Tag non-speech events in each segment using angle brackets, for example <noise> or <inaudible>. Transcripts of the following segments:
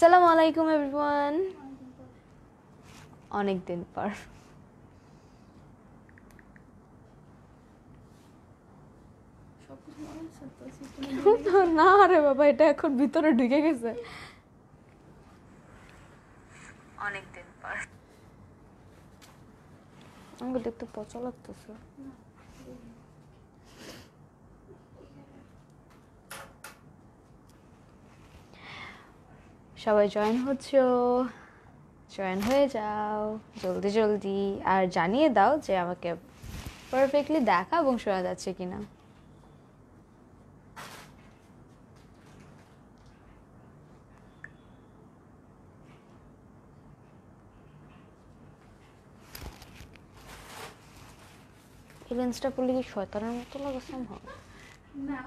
সালাম আলাইকুম এভরিওয়ান অনেক দিন পর না রে বাবা এটা এখন ভিতরে ঢুকে গেছে অনেক দিন পর আমাকে দেখতে পচা লাগতেছে সবাই জয়েন হচ্ছ জয়েন হয়ে যাও জলদি জলদি আর জানিয়ে দাও যে আমাকে পারফেক্টলি দেখা এবং শোনা যাচ্ছে কিনা এই লেন্সটা পড়লে কি শয়তানের মতো লাগে সম্ভব না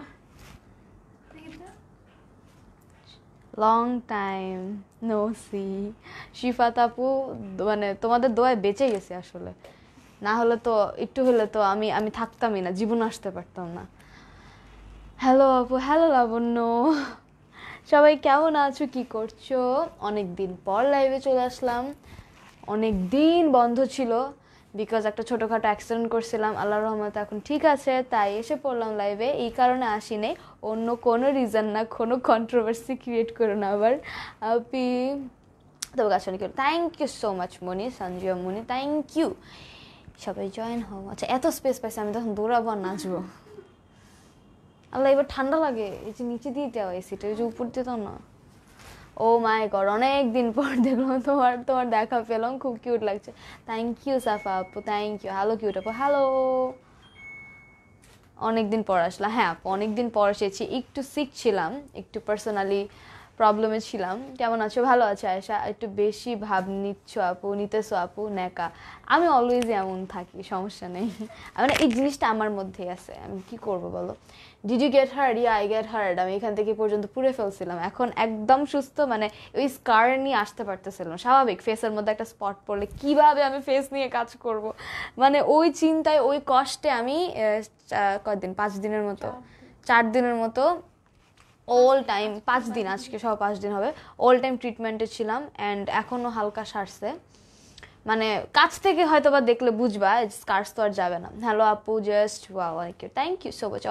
long time no see Shifat আপু মানে তোমাদের দোয়ায় বেঁচে গেছে আসলে না হলে তো একটু হলে তো আমি আমি থাকতামই না জীবন আসতে পারতাম না হ্যালো আপু হ্যালো লাবণ্য সবাই কেমন আছো কি করছো অনেক দিন পর লাইভে চলে আসলাম অনেক দিন বন্ধ ছিল বিকজ একটা ছোটোখাটো অ্যাক্সিডেন্ট করছিলাম আল্লাহ রহমতে এখন ঠিক আছে তাই এসে পড়লাম লাইভে এই কারণে আসি নেই অন্য কোনো রিজন না কোনো কন্ট্রোভার্সি ক্রিয়েট করো না আবার আপি তবে গাছ অনেক thank you so much Moni Sanjib Moni thank you সবাই জয়েন হও আচ্ছা এত স্পেস পাইছে আমি তখন দৌড়াবো আর নাচবো আল্লাহ এবার ঠান্ডা লাগে এই যে নিচে দিয়ে দেওয়া এসিটা ওই যে উপর দিয়ে তো না ও মাই গড অনেক দিন পর দেখলাম তোমার তোমার দেখা পেলাম খুব কিউট লাগছে থ্যাংক ইউ সাফা আপু থ্যাংক ইউ হ্যালো কিউট আপু হ্যালো অনেক দিন পর আসলাম হ্যাঁ আপু অনেক দিন পর এসেছি একটু শিখছিলাম একটু পার্সোনালি প্রবলেমে ছিলাম কেমন আছো ভালো আছে আয়সা একটু বেশি ভাব নিচ্ছ আপু নিতেছো আপু ন্যাকা আমি অলওয়েজ এমন থাকি সমস্যা নেই <laughs> মানে এই জিনিসটা আমার মধ্যেই আছে আমি কি করব বলো did you get hurt yeah I get hurt আমি এখান থেকে পর্যন্ত পুড়ে ফেলছিলাম এখন একদম সুস্থ মানে ওই স্কার নিয়ে আসতে পারতেছিলাম স্বাভাবিক ফেসের মধ্যে একটা স্পট পড়লে কিভাবে আমি ফেস নিয়ে কাজ করব মানে ওই চিন্তায় ওই কষ্টে আমি কয়েকদিন পাঁচ দিনের মতো চার দিনের মতো অল টাইম পাঁচ দিন আজকে সব পাঁচ দিন হবে অল টাইম ট্রিটমেন্টে ছিলাম অ্যান্ড এখনও হালকা সারছে মানে কাছ থেকে হয়তো বা দেখলে বুঝবা স্কার্স তো আর যাবে না হ্যালো আপু জাস্ট ওয়া you thank you so much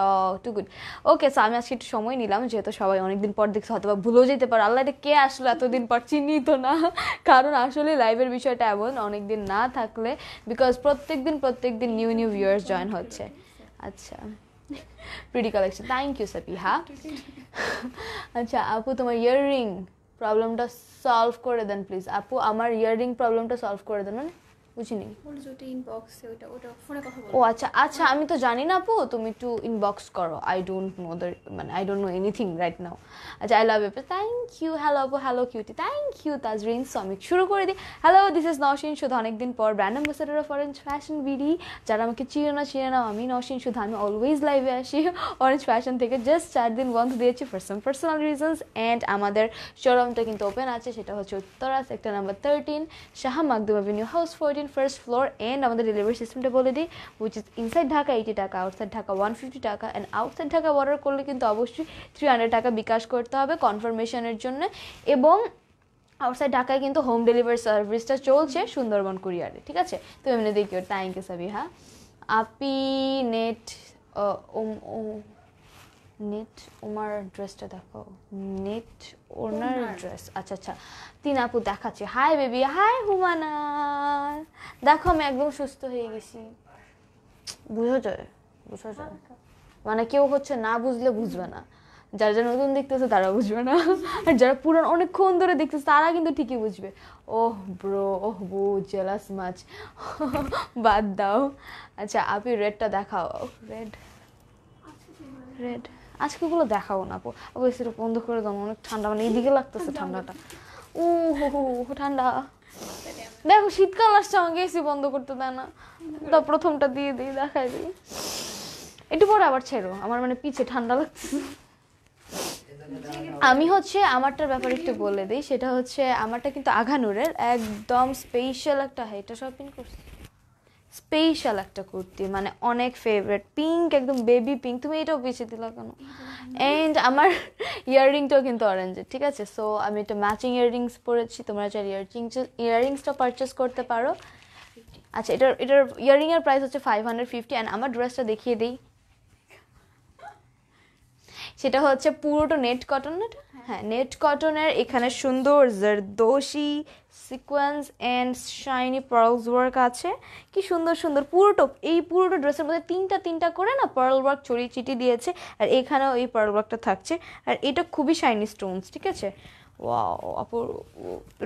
too good okay so আমি আজকে একটু সময় নিলাম যেহেতু সবাই অনেকদিন পর দেখছে হয়তো বা ভুলেও যেতে পারো আল্লাহ এটা কে আসলো এতদিন পর চিনি তো না কারণ আসলে লাইভের বিষয়টা এমন অনেকদিন না থাকলে বিকজ প্রত্যেক দিন প্রত্যেক দিন নিউ নিউ ভিউয়ার্স জয়েন হচ্ছে আচ্ছা pretty collection thank you Sapiha আচ্ছা আপু তোমার ইয়াররিং প্রবলেমটা সলভ করে দেন প্লিজ আপু আমার ইয়াররিং প্রবলেমটা সলভ করে দেন মানে বুঝিনি ও আচ্ছা আচ্ছা আমি তো জানি না আপু তুমি একটু ইনবক্স করো আই ডোন্ট নো দ্য মানে I don't know anything right now আচ্ছা I love you thank you hello আপু hello cutie thank you Tazrin Samik শুরু করে দিই হ্যালো দিস ইজ নওশিন শুধু অনেকদিন পর brand ambassador of orange fashion BD যারা আমাকে চিনে না চিনে নাও আমি নওশিন শুধু আমি অলওয়েজ লাইভে আসি অরেঞ্জ ফ্যাশন থেকে জাস্ট চার দিন বন্ধ দিয়েছি for some personal reasons and আমাদের শোরুমটা কিন্তু ওপেন আছে সেটা হচ্ছে Uttara sector number thirteen Shah Makhdum avenue house fourteen in first floor and আমাদের ডেলিভারি সিস্টেমটা বলে দিই which is inside Dhaka eighty টাকা আউটসাইড ঢাকা ওয়ান ফিফটি টাকা অ্যান্ড আউটসাইড ঢাকা অর্ডার করলে কিন্তু অবশ্যই থ্রি হান্ড্রেড টাকা বিকাশ করতে হবে কনফার্মেশনের জন্য এবং আউটসাইড ঢাকায় কিন্তু হোম ডেলিভারি সার্ভিসটা চলছে সুন্দরবন কুরিয়ারে ঠিক আছে তো এমনি দেখিও থ্যাংক ইউ সাবিহা আপি নেট ও ও নেট ওমার ড্রেসটা দেখো নেট ওনার ড্রেস আচ্ছা আচ্ছা তিন আপু দেখাচ্ছি হাই বেবি হাই হুমানা দেখো আমি একদম সুস্থ হয়ে গেছি বুঝো যায় বুঝো যায় মানে কেউ হচ্ছে না বুঝলে বুঝবে না যারা যারা নতুন দেখতেছে তারা বুঝবে না আর যারা পুরান অনেকক্ষণ ধরে দেখতেছে তারা কিন্তু ঠিকই বুঝবে ওহ ব্রো ওহ বু জেলাস মাছ বাদ দাও আচ্ছা আপনি রেডটা দেখাও রেড রেড আচ্ছা, আজকে ওগুলো দেখাও না আপু বন্ধ করে দাও অনেক ঠান্ডা মানে এইদিকে লাগতেছে ঠান্ডাটা ও হো হো ঠান্ডা দেখো শীতকাল আসছে আমাকে এসি বন্ধ করতে দেয় না তা প্রথমটা দিয়ে দিই দেখাই দিই একটু পরে আবার ছেড়ো আমার মানে পিছে ঠান্ডা লাগছে আমি হচ্ছে আমারটার ব্যাপারে একটু বলে দিই সেটা হচ্ছে আমারটা কিন্তু আঘানুরের একদম স্পেশাল একটা হাইটা শপিং করছি স্পেশাল একটা কুর্তি মানে অনেক ফেভারেট পিঙ্ক একদম বেবি পিঙ্ক তুমি এটাও বেছে দিলা কেন অ্যান্ড আমার ইয়াররিংটাও কিন্তু অরেঞ্জের ঠিক আছে সো আমি একটা ম্যাচিং ইয়াররিংস পরেছি তোমরা চাই ইয়াররিং ইয়াররিংসটা পারচেস করতে পারো আচ্ছা এটার এটার ইয়াররিংয়ের প্রাইস হচ্ছে ফাইভ হান্ড্রেড ফিফটি অ্যান্ড আমার ড্রেসটা দেখিয়ে দিই সেটা হচ্ছে পুরোটা নেট কটন এটা হ্যাঁ নেট কটনের এখানে সুন্দর zardosi sequence and shiny pearls work আছে কি সুন্দর সুন্দর পুরোটো এই পুরোটো ড্রেসের মধ্যে তিনটা তিনটা করে না পার্ল ওয়ার্ক ছড়িয়ে চিটি দিয়েছে আর এখানেও এই পার্ল ওয়ার্কটা থাকছে আর এটা খুবই শাইনি স্টোনস ঠিক আছে ওয়াও আপু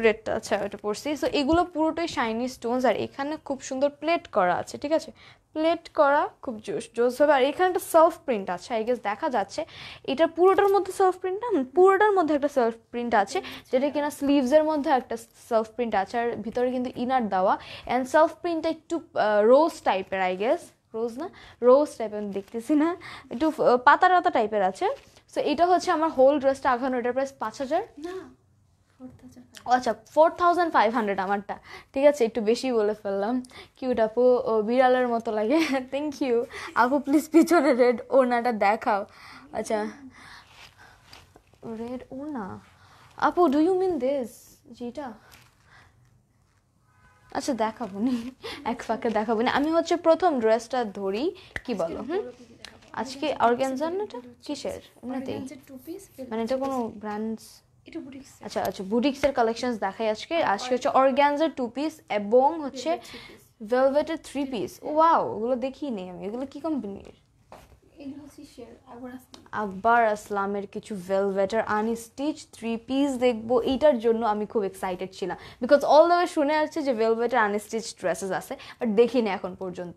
রেডটা আচ্ছা ওটা পড়ছি সো এগুলো পুরোটাই শাইনি স্টোনস আর এখানে খুব সুন্দর প্লেট করা আছে ঠিক আছে প্লেট করা খুব জোস জোস হবে আর এখানে একটা সেলফ প্রিন্ট আছে আই গেস দেখা যাচ্ছে এটা পুরোটার মধ্যে সেলফ প্রিন্ট না পুরোটার মধ্যে একটা সেলফ প্রিন্ট আছে যেটা কিনা স্লিভসের মধ্যে একটা সেলফ প্রিন্ট আছে আর ভিতরে কিন্তু ইনার দেওয়া অ্যান্ড সেলফ প্রিন্টটা একটু রোজ টাইপের আই গেস রোজ না রোজ টাইপের আমি দেখতেছি না একটু পাতা টাতা টাইপের আছে সো এটা হচ্ছে আমার হোল ড্রেসটা আঁকানো এটার প্রাইস পাঁচ হাজার না আচ্ছা ফোর থাউজেন্ড ফাইভ হান্ড্রেড আমারটা ঠিক আছে একটু বেশি বলে ফেললাম কিউট আপু বিড়ালের মতো লাগে থ্যাংক <laughs> ইউ আপু প্লিজ পিছনে রেড ওনাটা দেখাও আচ্ছা রেড ওনা আপু ডু ইউ মিন দিস যেটা আচ্ছা দেখাবো নি এক ফাঁকে দেখাবো নি আমি হচ্ছে প্রথম ড্রেসটা ধরি কি বলো হুম আজকে অর্গ্যানজানাটা কিসের এমনিতেই মানে এটা কোনো ব্র্যান্ডস এটা আচ্ছা আচ্ছা বুটিক্সের কালেকশনস দেখাই আজকে হ্যাঁ, আজকে হচ্ছে অর্গ্যানজার টু পিস এবং হচ্ছে ভেলভেটের থ্রি পিস ওয়াও ওগুলো দেখিনি আমি এগুলো কি কোম্পানির আকবর আসলামের কিছু ভেলভেটার আনি স্টিচ থ্রি পিস দেখবো এইটার জন্য আমি খুব এক্সাইটেড ছিলাম বিকজ অল দ্য শুনে আসছে যে ভেলভেটার আনি স্টিচ ড্রেসেস আছে বাট দেখিনি এখন পর্যন্ত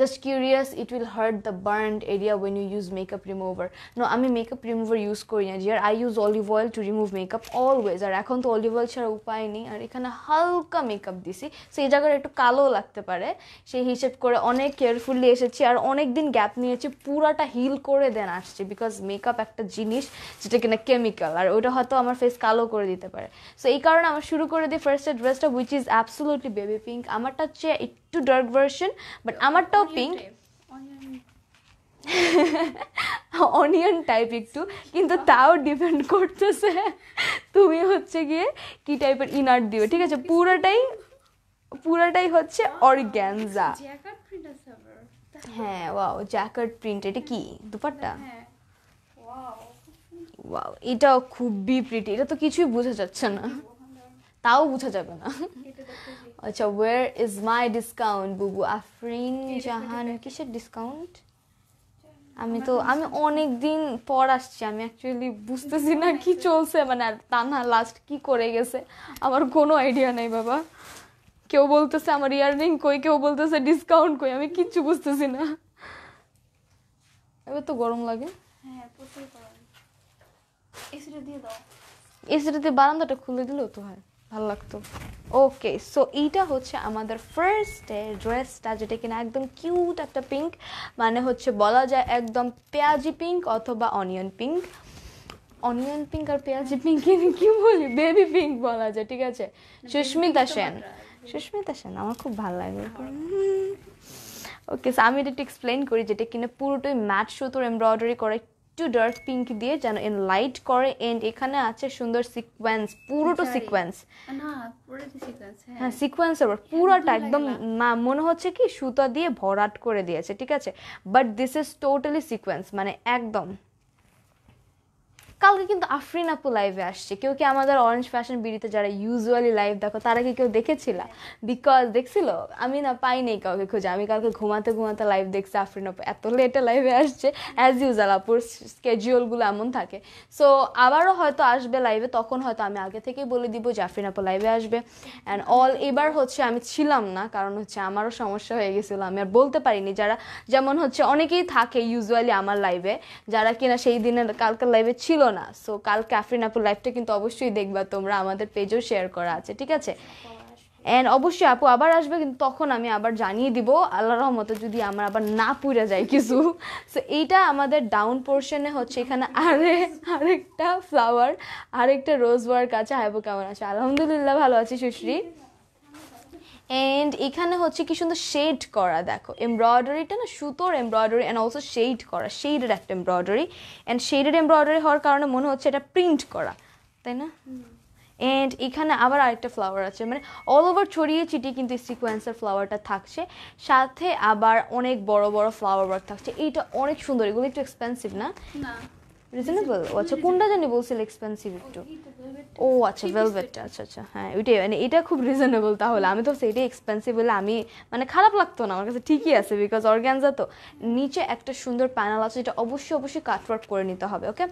just curious it will hurt the burn area when you use makeup remover no আমি মেকআপ রিমুভার ইউজ করি না জিয়ার I use olive oil to remove makeup always আর এখন তো অলিভ অয়েল ছাড়া উপায় নেই আর এখানে হালকা মেকআপ দিছি সেই জায়গাটা একটু কালো লাগতে পারে সেই হিসেব করে অনেক কেয়ারফুলি এসেছি আর অনেক দিন গ্যাপ নিয়েছি পুরাটা হিল করে দেন আসছে বিকজ মেকআপ একটা জিনিস যেটা কিনা কেমিক্যাল আর ওইটা হয়তো আমার ফেস কালো করে দিতে পারে সো এই কারণে আমার শুরু করে দিই ফার্স্টের ড্রেসটা which is absolutely baby pink আমারটা হচ্ছে একটু ডার্ক ভার্সন বাট আমারটাও পিঙ্ক অনিয়ন টাইপ একটু কিন্তু তাও ডিপেন্ড করতেছে তুমি হচ্ছে গিয়ে কি টাইপের ইনার দিও ঠিক আছে পুরোটাই পুরোটাই হচ্ছে অর্গ্যানজা হ্যাঁ ওয়াও জ্যাকেট প্রিন্ট এটা কি দুপাট্টা ওয়াও হ্যাঁ, হ্যাঁ, এটা খুবই প্রিটি এটা তো কিছুই বোঝা যাচ্ছে না তাও বোঝা যাবে না আচ্ছা ওয়ার ইজ মাই ডিসকাউন্ট বুবু আফরিন জাহান কিসের ডিসকাউন্ট আমি তো আমি অনেক দিন পর আসছি আমি অ্যাকচুয়ালি বুঝতেছি না কি চলছে মানে আর তা না লাস্ট কি করে গেছে আমার কোনো আইডিয়া নেই বাবা কেউ বলতেছে আমার ইয়াররিং কই কেউ বলতেছে ডিসকাউন্ট কই আমি কিচ্ছু বুঝতেছি না এবার তো গরম লাগে হ্যাঁ দিয়ে বারান্দাটা খুলে দিলেও তো হয় ভালো লাগতো ওকে সো এইটা হচ্ছে আমাদের ফার্স্ট ড্রেসটা যেটা কিনা একদম কিউট একটা পিঙ্ক মানে হচ্ছে বলা যায় একদম পেঁয়াজি পিঙ্ক অথবা অনিয়ন পিঙ্ক অনিয়ন পিঙ্ক আর পেঁয়াজি পিঙ্ক কি বলি বেবি পিঙ্ক বলা যায় ঠিক আছে হ্যাঁ, সুস্মিতা সেন সুস্মিতা সেন আমার খুব ভালো লাগে ওকে আমি এটা একটু এক্সপ্লেন করি যেটা কিনা পুরোটাই ম্যাট সুতোর এমব্রয়ডারি করে একটু ডার্ক পিঙ্ক দিয়ে যেন এন লাইট করে এন্ড এখানে আছে সুন্দর সিকোয়েন্স পুরোটো সিকোয়েন্স হ্যাঁ সিকোয়েন্সের হ্যাঁ, হ্যাঁ, পুরোটা একদম মনে হচ্ছে কি সুতা দিয়ে ভরাট করে দিয়েছে ঠিক আছে but this is totally sequence মানে একদম কালকে কিন্তু আফরিন আপু লাইভে আসছে কেউ কি আমাদের অরেঞ্জ ফ্যাশন বিডিতে যারা ইউজুয়ালি লাইভ দেখো তারা কি কেউ দেখেছিল বিকজ দেখছিল আমি না পাই নেই কাউকে খুঁজে আমি কালকে ঘুমাতে ঘুমাতে লাইভ দেখছি আফরিন আপু এত লেটে লাইভে আসছে অ্যাজ ইউজুয়াল আপুর স্কেডিউলগুলো এমন থাকে সো আবারও হয়তো আসবে লাইভে তখন হয়তো আমি আগে থেকেই বলে দিব যে আফরিন আপু লাইভে আসবে অ্যান্ড অল এবার হচ্ছে আমি ছিলাম না কারণ হচ্ছে আমারও সমস্যা হয়ে গেছিলো আমি আর বলতে পারিনি যারা যেমন হচ্ছে অনেকেই থাকে ইউজুয়ালি আমার লাইভে যারা কিনা সেই দিনের কালকের লাইভে ছিল না সো কাল ক্যাফরিন আপুর লাইভটা কিন্তু অবশ্যই দেখবা তোমরা আমাদের পেজেও শেয়ার করা আছে ঠিক আছে অ্যান্ড অবশ্যই আপু আবার আসবে কিন্তু তখন আমি আবার জানিয়ে দিব আল্লাহ রহমতে যদি আমার আবার না পুড়ে যায় কিছু সো এইটা আমাদের ডাউন পোর্শনে হচ্ছে এখানে আরে আরেকটা ফ্লাওয়ার আরেকটা রোজ ওয়ার্ক আছে হাইবো কেমন আছে আলহামদুলিল্লাহ ভালো আছি সুশ্রী এন্ড এখানে হচ্ছে কি সুন্দর শেড করা দেখো এমব্রয়ডারিটা না সুতোর এমব্রয়ডারি অ্যান্ড অলসো শেড করা শেডের একটা এমব্রয়ডারি অ্যান্ড শেডেড এমব্রয়ডারি হওয়ার কারণে মনে হচ্ছে এটা প্রিন্ট করা তাই না অ্যান্ড এখানে আবার আরেকটা ফ্লাওয়ার আছে মানে অল ওভার ছড়িয়ে ছিটিয়ে কিন্তু সিকোয়েন্সের ফ্লাওয়ারটা থাকছে সাথে আবার অনেক বড় বড় ফ্লাওয়ার ওয়ার্ক থাকছে এইটা অনেক সুন্দর এগুলো একটু এক্সপেন্সিভ না রিজনেবল আচ্ছা কোনটা জানি বলছিল এক্সপেন্সিভ একটু ও আচ্ছা ভেলভেটটা আচ্ছা আচ্ছা হ্যাঁ ওইটাই মানে এটা খুব রিজনেবল তাহলে আমি তো সেটাই এক্সপেন্সিভ হলে আমি মানে খারাপ লাগতো না আমার কাছে ঠিকই আছে বিকজ অর্গ্যানজা তো নিচে একটা সুন্দর প্যানেল আছে যেটা অবশ্যই অবশ্যই কাটওয়ার্ক করে নিতে হবে ওকে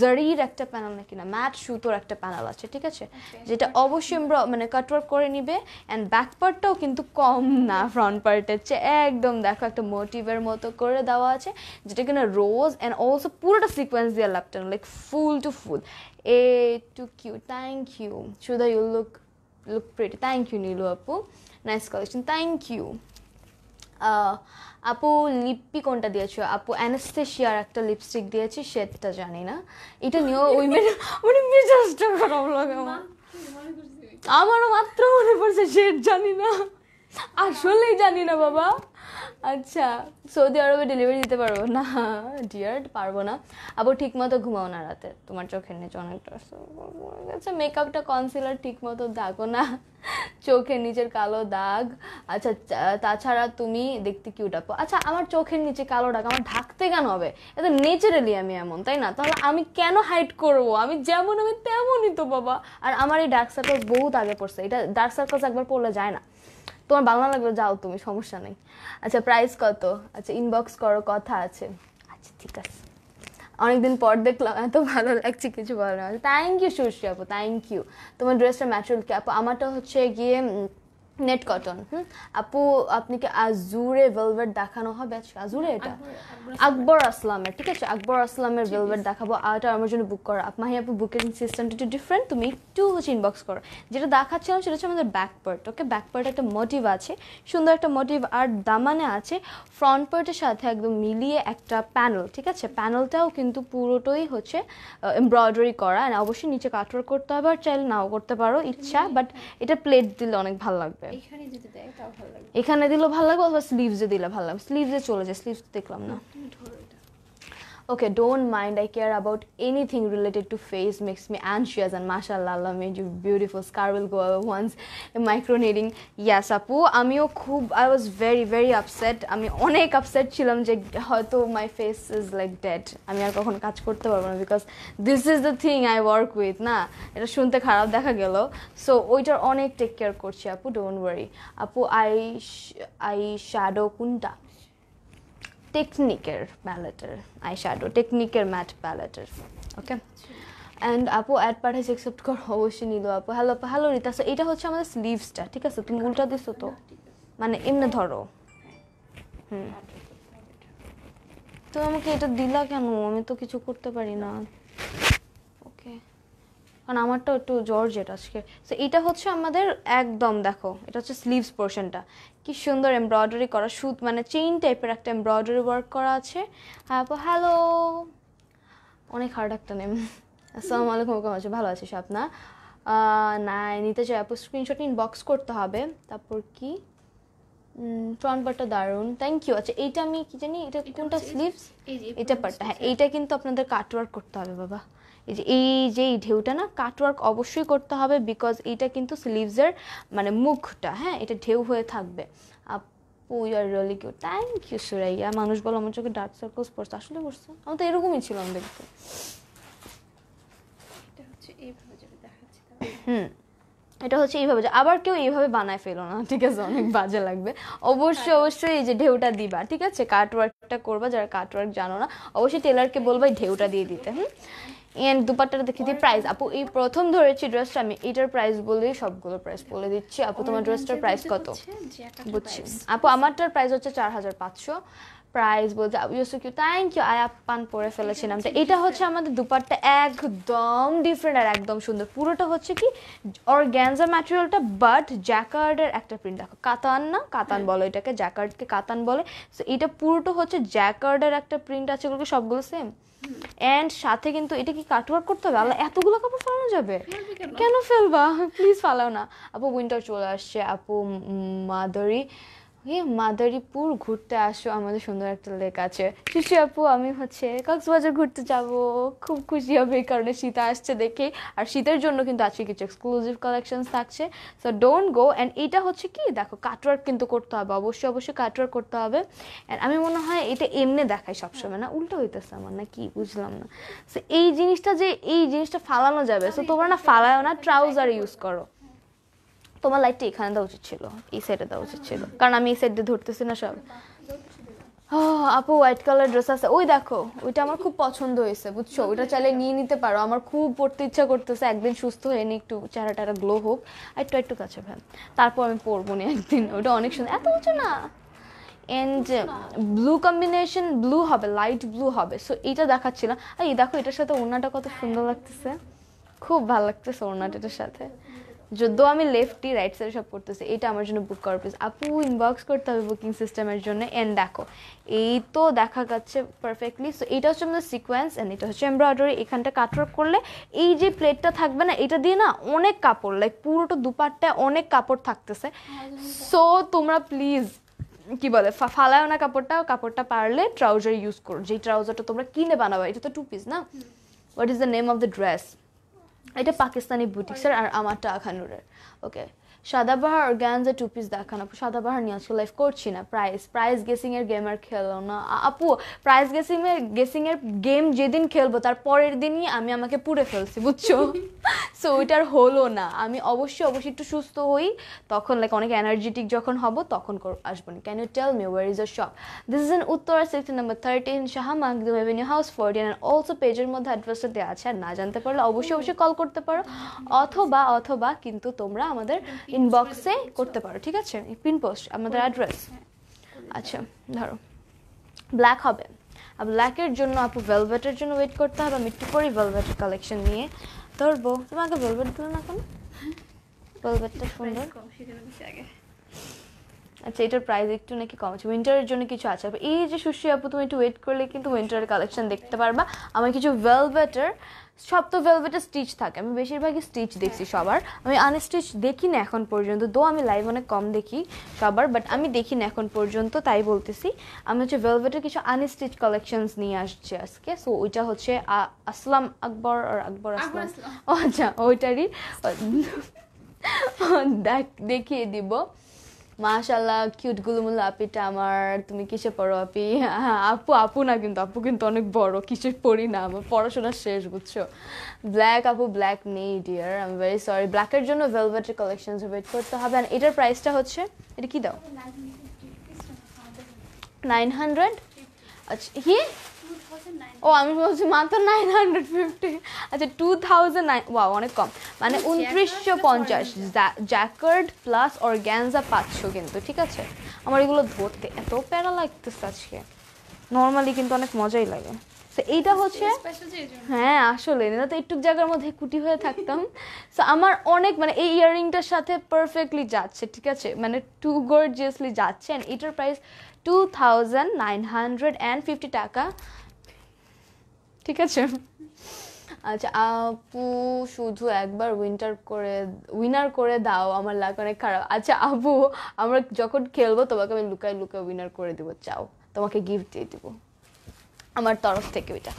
জারির একটা প্যানেল নাকি না ম্যাট সুতোর একটা প্যানেল আছে ঠিক আছে যেটা অবশ্যই আমরা মানে কাটওয়ার্ক করে নিবে অ্যান্ড ব্যাক পার্টটাও কিন্তু কম না ফ্রন্ট পার্টের চেয়ে একদম দেখো একটা মোটিভের মতো করে দেওয়া আছে যেটা কিনা রোজ অ্যান্ড অলসো পুরোটা সিকোয়েন্স দিয়ে ল্যাপটানো like full to full A to Q. Thank you. Shudha, you look look pretty. Thank you, Nilu Apu. Nice collection. Thank you. আপু uh, লিপি কোনটা দিয়েছো আপু অ্যানাস্থেশিয়ার একটা লিপস্টিক দিয়েছি সেটা জানি না এটা নিয়েও ওই <laughs> মেয়ে মানে, মানে মেজাজটা খারাপ লাগে আমার আমারও মাত্র মনে পড়ছে সেট জানি না আসলেই জানি না বাবা আচ্ছা সৌদি আরবে ডেলিভারি দিতে পারবো না ডিয়ার পারবো না আবার ঠিক মতো ঘুমাও না রাতে তোমার চোখের নিচে অনেকটা আচ্ছা মেকআপটা কনসিলার ঠিক মতো দাগো না চোখের নিচের কালো দাগ আচ্ছা তাছাড়া তুমি দেখতে কিউট আপো আচ্ছা আমার চোখের নিচে কালো দাগ আমার ঢাকতে কেন হবে এত নেচারালি আমি এমন তাই না তাহলে আমি কেন হাইট করব আমি যেমন আমি তেমনই তো বাবা আর আমার এই ডার্ক সার্কেল বহুত আগে পড়ছে এটা ডার্ক সার্কেলস একবার পড়লে যায় না তোমার বাংলা লাগলো যাও তুমি সমস্যা নেই আচ্ছা প্রাইস কত আচ্ছা ইনবক্স করো কথা আছে আচ্ছা ঠিক আছে অনেকদিন পর দেখলাম এত ভালো লাগছে কিছু বলার থ্যাংক ইউ সুশ্রী আপু থ্যাংক ইউ তোমার ড্রেসটা ম্যাচুরিটি আপু আমারটা হচ্ছে গিয়ে নেট কটন হুম আপু আপনি কি আজুরে ভেলভেট দেখানো হবে আজকে আজুরে এটা আকবর আসলামের ঠিক আছে আকবর আসলামের ভেলভেট দেখাবো এটা আমার জন্য বুক করো আপনি আপু বুকিং সিস্টেমটা একটু ডিফারেন্ট তুমি একটু হচ্ছে ইনবক্স করো যেটা দেখাচ্ছিলাম সেটা হচ্ছে আমাদের ব্যাক পার্ট ওকে ব্যাক পার্টে একটা মোটিভ আছে সুন্দর একটা মোটিভ আর দামানে আছে ফ্রন্ট পার্টের সাথে একদম মিলিয়ে একটা প্যানেল ঠিক আছে প্যানেলটাও কিন্তু পুরোটাই হচ্ছে এমব্রয়ডারি করা অবশ্যই নিচে কাটওয়ার করতে হবে আর চাইলে নাও করতে পারো ইচ্ছা বাট এটা প্লেট দিলে অনেক ভালো লাগবে এখানে দিলে ভালো লাগবে অথবা স্লিভসে দিলে ভালো লাগবে স্লিভসে চলে যায় স্লিভস দেখলাম না okay don't mind i care about anything related to face makes me anxious and mashallah allah made you beautiful scar will go over once microneeding yes apu আমিও খুব I was very very upset আমি অনেক upset ছিলাম যে হয়তো my face is like dead আমি আর কখন কাজ করতে পারবো না because this is the thing I work with না এটা শুনতে খারাপ দেখা গেল সো ওইটার অনেক টেক কেয়ার করছি আপু ডোন্ট ওয়ারি আপু আই আই শ্যাডো কোনটা টেকনিকের প্যালেটের আই শ্যাডো টেকনিকের ম্যাট প্যালেটের ওকে অ্যান্ড আপু অ্যাড পাঠাইছে অ্যাকসেপ্ট কর অবশ্যই নিল আপু হ্যালো আপু হ্যালো রিতা এটা হচ্ছে আমাদের স্লিভসটা ঠিক আছে তুমি উল্টা দিছো তো মানে এমনি ধরো হুম তুমি আমাকে এটা দিলা কেন আমি তো কিছু করতে পারি না কারণ আমারটা একটু জর্জেট আজকে সো এটা হচ্ছে আমাদের একদম দেখো এটা হচ্ছে স্লিভস পোর্শনটা কি সুন্দর এমব্রয়ডারি করা সুত মানে চেইন টাইপের একটা এমব্রয়ডারি ওয়ার্ক করা আছে হ্যালো অনেক হার্ড একটা নেম আসসালামু আলাইকুম ওরকম আছে ভালো আছিস আপনার না নিতে চাই আপু স্ক্রিনশট বক্স করতে হবে তারপর কি ফ্রন্ট পার্টটা দারুন থ্যাংক ইউ আচ্ছা এইটা আমি কি জানি এটা কোনটা স্লিভস এটা পার্টটা হ্যাঁ, হ্যাঁ এইটা কিন্তু আপনাদের কাটওয়ার্ক করতে হবে বাবা যে এই যে এই ঢেউটা না কাটওয়ার্ক অবশ্যই করতে হবে বিকজ এইটা কিন্তু স্লিভসের মানে মুখটা হ্যাঁ এটা ঢেউ হয়ে থাকবে আপু you are really cute thank you Suraiya মানুষ বলো আমার চোখে ডার্ক সার্কলস পড়ছে আসলে পড়ছে আমার তো এরকমই ছিল আমি দেখতে হুম এটা হচ্ছে এইভাবে যে আবার কেউ এইভাবে বানায় ফেলো না ঠিক আছে অনেক বাজে লাগবে অবশ্যই হ্যাঁ। অবশ্যই এই যে ঢেউটা দিবা ঠিক আছে কাটওয়ার্কটা করবা যারা কাটওয়ার্ক জানো না অবশ্যই টেলারকে বলবা ঢেউটা দিয়ে দিতে হুম এন্ড দুপাট্টাটা দেখিয়ে দিই প্রাইস আপু এই প্রথম ধরেছি ড্রেসটা আমি এটার প্রাইস বলেই সবগুলো প্রাইস বলে দিচ্ছি আপু তোমার ড্রেসটার প্রাইস কত বুঝছি আপু আমারটার প্রাইস হচ্ছে চার হাজার পাঁচশো প্রাইস ইউস ইউসু কিউ থ্যাংক ইউ আয়া পান পরে ফেলেছি নামটা এটা হচ্ছে আমাদের দুপাট্টা একদম ডিফারেন্ট আর একদম সুন্দর পুরোটা হচ্ছে কি অর্গ্যানজা ম্যাটেরিয়ালটা বাট জ্যাকার্ডের একটা প্রিন্ট দেখো কাতান না কাতান হ্যাঁ। বলো এটাকে জ্যাকার্ডকে কাতান বলে সো এটা পুরোটা হচ্ছে জ্যাকার্ডের একটা প্রিন্ট আছে এগুলো সবগুলো সেম অ্যান্ড সাথে কিন্তু এটা কি কাটওয়ার্ক করতে হবে আল্লাহ এতগুলো কাপড় ফালানো যাবে কেন ফেলবা প্লিজ <laughs> ফালাও না আপু উইন্টার চলে আসছে আপু মাদারি এই মাদারীপুর ঘুরতে আসো আমাদের সুন্দর একটা লেক আছে শিশু আপু আমি হচ্ছে কক্সবাজার ঘুরতে যাব খুব খুশি হবে এই কারণে শীত আসছে দেখে আর শীতের জন্য কিন্তু আজকে কিছু এক্সক্লুসিভ কালেকশনস থাকছে সো ডোন্ট গো অ্যান্ড এটা হচ্ছে কি দেখো কাটওয়ার্ক কিন্তু করতে হবে অবশ্যই অবশ্যই কাটওয়ার্ক করতে হবে অ্যান্ড আমি মনে হয় এটা এমনি দেখায় সবসময় না উল্টো হইতেছে আমার না কি বুঝলাম না সো এই জিনিসটা যে এই জিনিসটা ফালানো যাবে সো তোমরা না ফালায় না ট্রাউজার ইউজ করো তোমার লাইটটা এখানে দেওয়া উচিত ছিল এই সাইডে দেওয়া উচিত ছিল কারণ আমি এই সাইড দিয়ে ধরতেছি না সব আপু হোয়াইট কালার ড্রেস আছে ওই দেখো ওইটা আমার খুব পছন্দ হয়েছে বুঝছো ওইটা চাইলে নিয়ে নিতে পারো আমার খুব পড়তে ইচ্ছা করতেছে একদিন সুস্থ হয়ে নিয়ে একটু চেহারা টারা গ্লো হোক একটু একটু কাছে ভ্যাম তারপর আমি পরবো না একদিন ওইটা অনেক সুন্দর এত উঁচু না অ্যান্ড ব্লু কম্বিনেশন ব্লু হবে লাইট ব্লু হবে সো এইটা দেখাচ্ছিলাম আর এই দেখো এটার সাথে ওড়নাটা কত সুন্দর লাগতেছে খুব ভালো লাগতেছে ওড়নাটার সাথে যদিও আমি লেফটি রাইট সাইড সব করতেছি এটা আমার জন্য বুক করো প্লিজ আপু ইনবক্স করতে হবে বুকিং সিস্টেমের জন্য অ্যান্ড দেখো এই তো দেখা যাচ্ছে পারফেক্টলি সো এটা হচ্ছে আমাদের সিকোয়েন্স অ্যান্ড এটা হচ্ছে এমব্রয়ডারি এখানটা কাটওয়ার্ক করলে এই যে প্লেটটা থাকবে না এটা দিয়ে না অনেক কাপড় লাইক পুরোটা দুপাটটায় অনেক কাপড় থাকতেছে সো তোমরা প্লিজ কি বলে ফালায় না কাপড়টা কাপড়টা পারলে ট্রাউজার ইউজ করো যেই ট্রাউজারটা তোমরা কিনে বানাবে এটা তো টু পিস না what is the name of the dress এটা পাকিস্তানি স্যার আর আমারটা আখানুরের okay Sadabahar organza two piece দেখান আপু সাদাবাহার নিয়ে আজকে লাইফ করছি না প্রাইস প্রাইস গেসিংয়ের গেম আর খেলো না আপু প্রাইস গেসিংয়ের গেসিংয়ের গেম যেদিন খেলবো তার পরের দিনই আমি আমাকে পুড়ে ফেলছি বুঝছো সো <laughs> ওইটার হলো না আমি অবশ্যই অবশ্যই একটু সুস্থ হই তখন লাইক অনেক এনার্জেটিক যখন হব তখন আসবো না can you tell me where is a shop this is in Uttara sector number thirteen Shah Makhdum avenue house fourteen and also পেজের মধ্যে অ্যাড্রেসটা দেওয়া আছে আর না জানতে পারলে অবশ্যই অবশ্যই কল করতে পারো অথবা অথবা কিন্তু তোমরা আমাদের ইনবক্সে করতে পারো ঠিক আছে পিন পোস্ট আমাদের অ্যাড্রেস হ্যাঁ, আচ্ছা ধরো ব্ল্যাক হবে আর ব্ল্যাকের জন্য আপু ভেলভেটের জন্য ওয়েট করতে হবে আমি একটু পরেই ভেলভেটের কালেকশন নিয়ে ধরবো তুমি আগে ভেলভেট দিলে না কেন ভেলভেটটা <laughs> সুন্দর আচ্ছা এটার প্রাইস একটু নাকি কম আছে উইন্টারের জন্য কিছু আছে এই যে সুশ্রী আপু তুমি একটু ওয়েট করলে কিন্তু উইন্টারের কালেকশন দেখতে পারবা আমার কিছু ভেলভেটের সব তো ভেলভেটে স্টিচ থাকে আমি বেশিরভাগই স্টিচ হ্যাঁ। দেখছি সবার আমি আনস্টিচ দেখি না এখন পর্যন্ত দো আমি লাইভ অনেক কম দেখি সবার বাট আমি দেখি না এখন পর্যন্ত তাই বলতেছি আমি হচ্ছে ভেলভেটের কিছু আনস্টিচ কালেকশনস নিয়ে আসছি আজকে সো ওইটা হচ্ছে আসলাম আকবর আর আকবর আসলাম ও আচ্ছা ওইটারই দেখিয়ে দিব মাশাল্লাহ কিউট গুলুমুল আপিটা আমার তুমি কিসে পড়ো আপি <laughs> আপু আপু না কিন্তু আপু কিন্তু অনেক বড় কিসে পড়ি না আমার পড়াশোনা শেষ বুঝছো ব্ল্যাক আপু ব্ল্যাক নেই ডিয়ার এম ভেরি সরি ব্ল্যাকের জন্য ভেলভেটের কালেকশনস ওয়েট করতে হবে আর এটার প্রাইসটা হচ্ছে এটা কি দাও নাইন হান্ড্রেড আচ্ছা হি ও আমি বলছি মাত্র নাইন হান্ড্রেড ফিফটি আচ্ছা টু থাউজেন্ড নাইন ওয়া অনেক কম মানে উনত্রিশশো পঞ্চাশ জ্যাকার্ড প্লাস অর্গ্যানজা পাঁচশো কিন্তু ঠিক আছে আমার এগুলো ধরতে এত প্যারা লাগতেছে আজকে নর্মালি কিন্তু অনেক মজাই লাগে তো এইটা হচ্ছে হ্যাঁ আসলে না তো একটু জায়গার মধ্যে কুটি হয়ে থাকতাম সো আমার অনেক মানে এই ইয়াররিংটার সাথে পারফেক্টলি যাচ্ছে ঠিক আছে মানে টু গর্জিয়াসলি যাচ্ছে অ্যান্ড এটার price two thousand nine hundred and fifty টাকা ঠিক আছে আচ্ছা আপু শুধু একবার উইন্টার করে উইনার করে দাও আমার লাগ অনেক খারাপ আচ্ছা আপু আমরা যখন খেলবো তোমাকে আমি লুকাই লুকাই উইনার করে দেবো চাও তোমাকে গিফট দিয়ে দেবো আমার তরফ থেকে ওইটা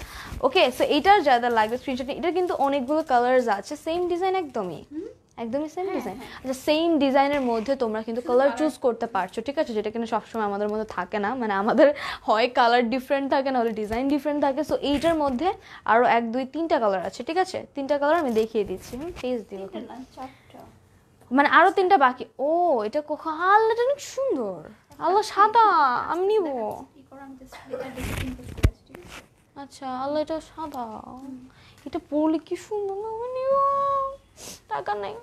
ওকে সো এইটার যা লাগবে স্ক্রিনশট এটা কিন্তু অনেকগুলো কালার্স আছে সেম ডিজাইন একদমই একদমই সেম ডিজাইন হ্যাঁ, হ্যাঁ। আচ্ছা সেম ডিজাইনের মধ্যে তোমরা কিন্তু কালার চুজ করতে পারছো ঠিক আছে যেটা কিন্তু সবসময় আমাদের মধ্যে থাকে না মানে আমাদের হয় কালার ডিফারেন্ট থাকে না হলে ডিজাইন ডিফারেন্ট থাকে সো এইটার মধ্যে আরও এক দুই তিনটা কালার আছে ঠিক আছে তিনটা কালার আমি দেখিয়ে দিচ্ছি হুম পেজ দিব মানে আরও তিনটা বাকি ও এটা কখন আল্লাহ অনেক সুন্দর আল্লাহ সাদা আমি আচ্ছা, নিব আচ্ছা আল্লাহ এটা সাদা এটা পড়লে কি সুন্দর না আমি নিব টাকা নেই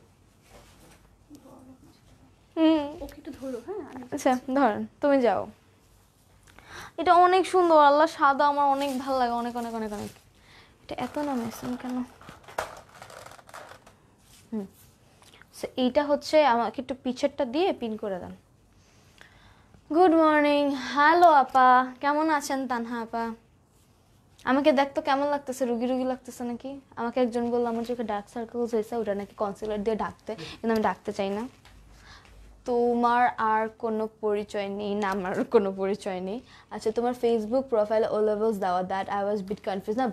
হুম হ্যাঁ, আচ্ছা ধরেন তুমি যাও এটা অনেক সুন্দর আল্লাহ সাদা আমার অনেক ভালো লাগে অনেক অনেক অনেক অনেক এটা এত নাম মেশিন কেন হুম এইটা হচ্ছে আমাকে একটু পিকচারটা দিয়ে পিন করে দেন গুড মর্নিং হ্যালো আপা কেমন আছেন তানহা আপা আমাকে দেখতো কেমন লাগতেছে রুগী রুগী লাগতেছে নাকি আমাকে একজন বললো আমার যে ডার্ক সার্কেলস হয়েছে ওটা নাকি কনসিলার দিয়ে ডাকতে কিন্তু আমি ডাকতে চাই না তোমার আর কোনো পরিচয় নেই না আমার কোনো পরিচয় নেই আচ্ছা তোমার ফেসবুক প্রোফাইলে ও লেভেলস দেওয়া that I was bit confuse না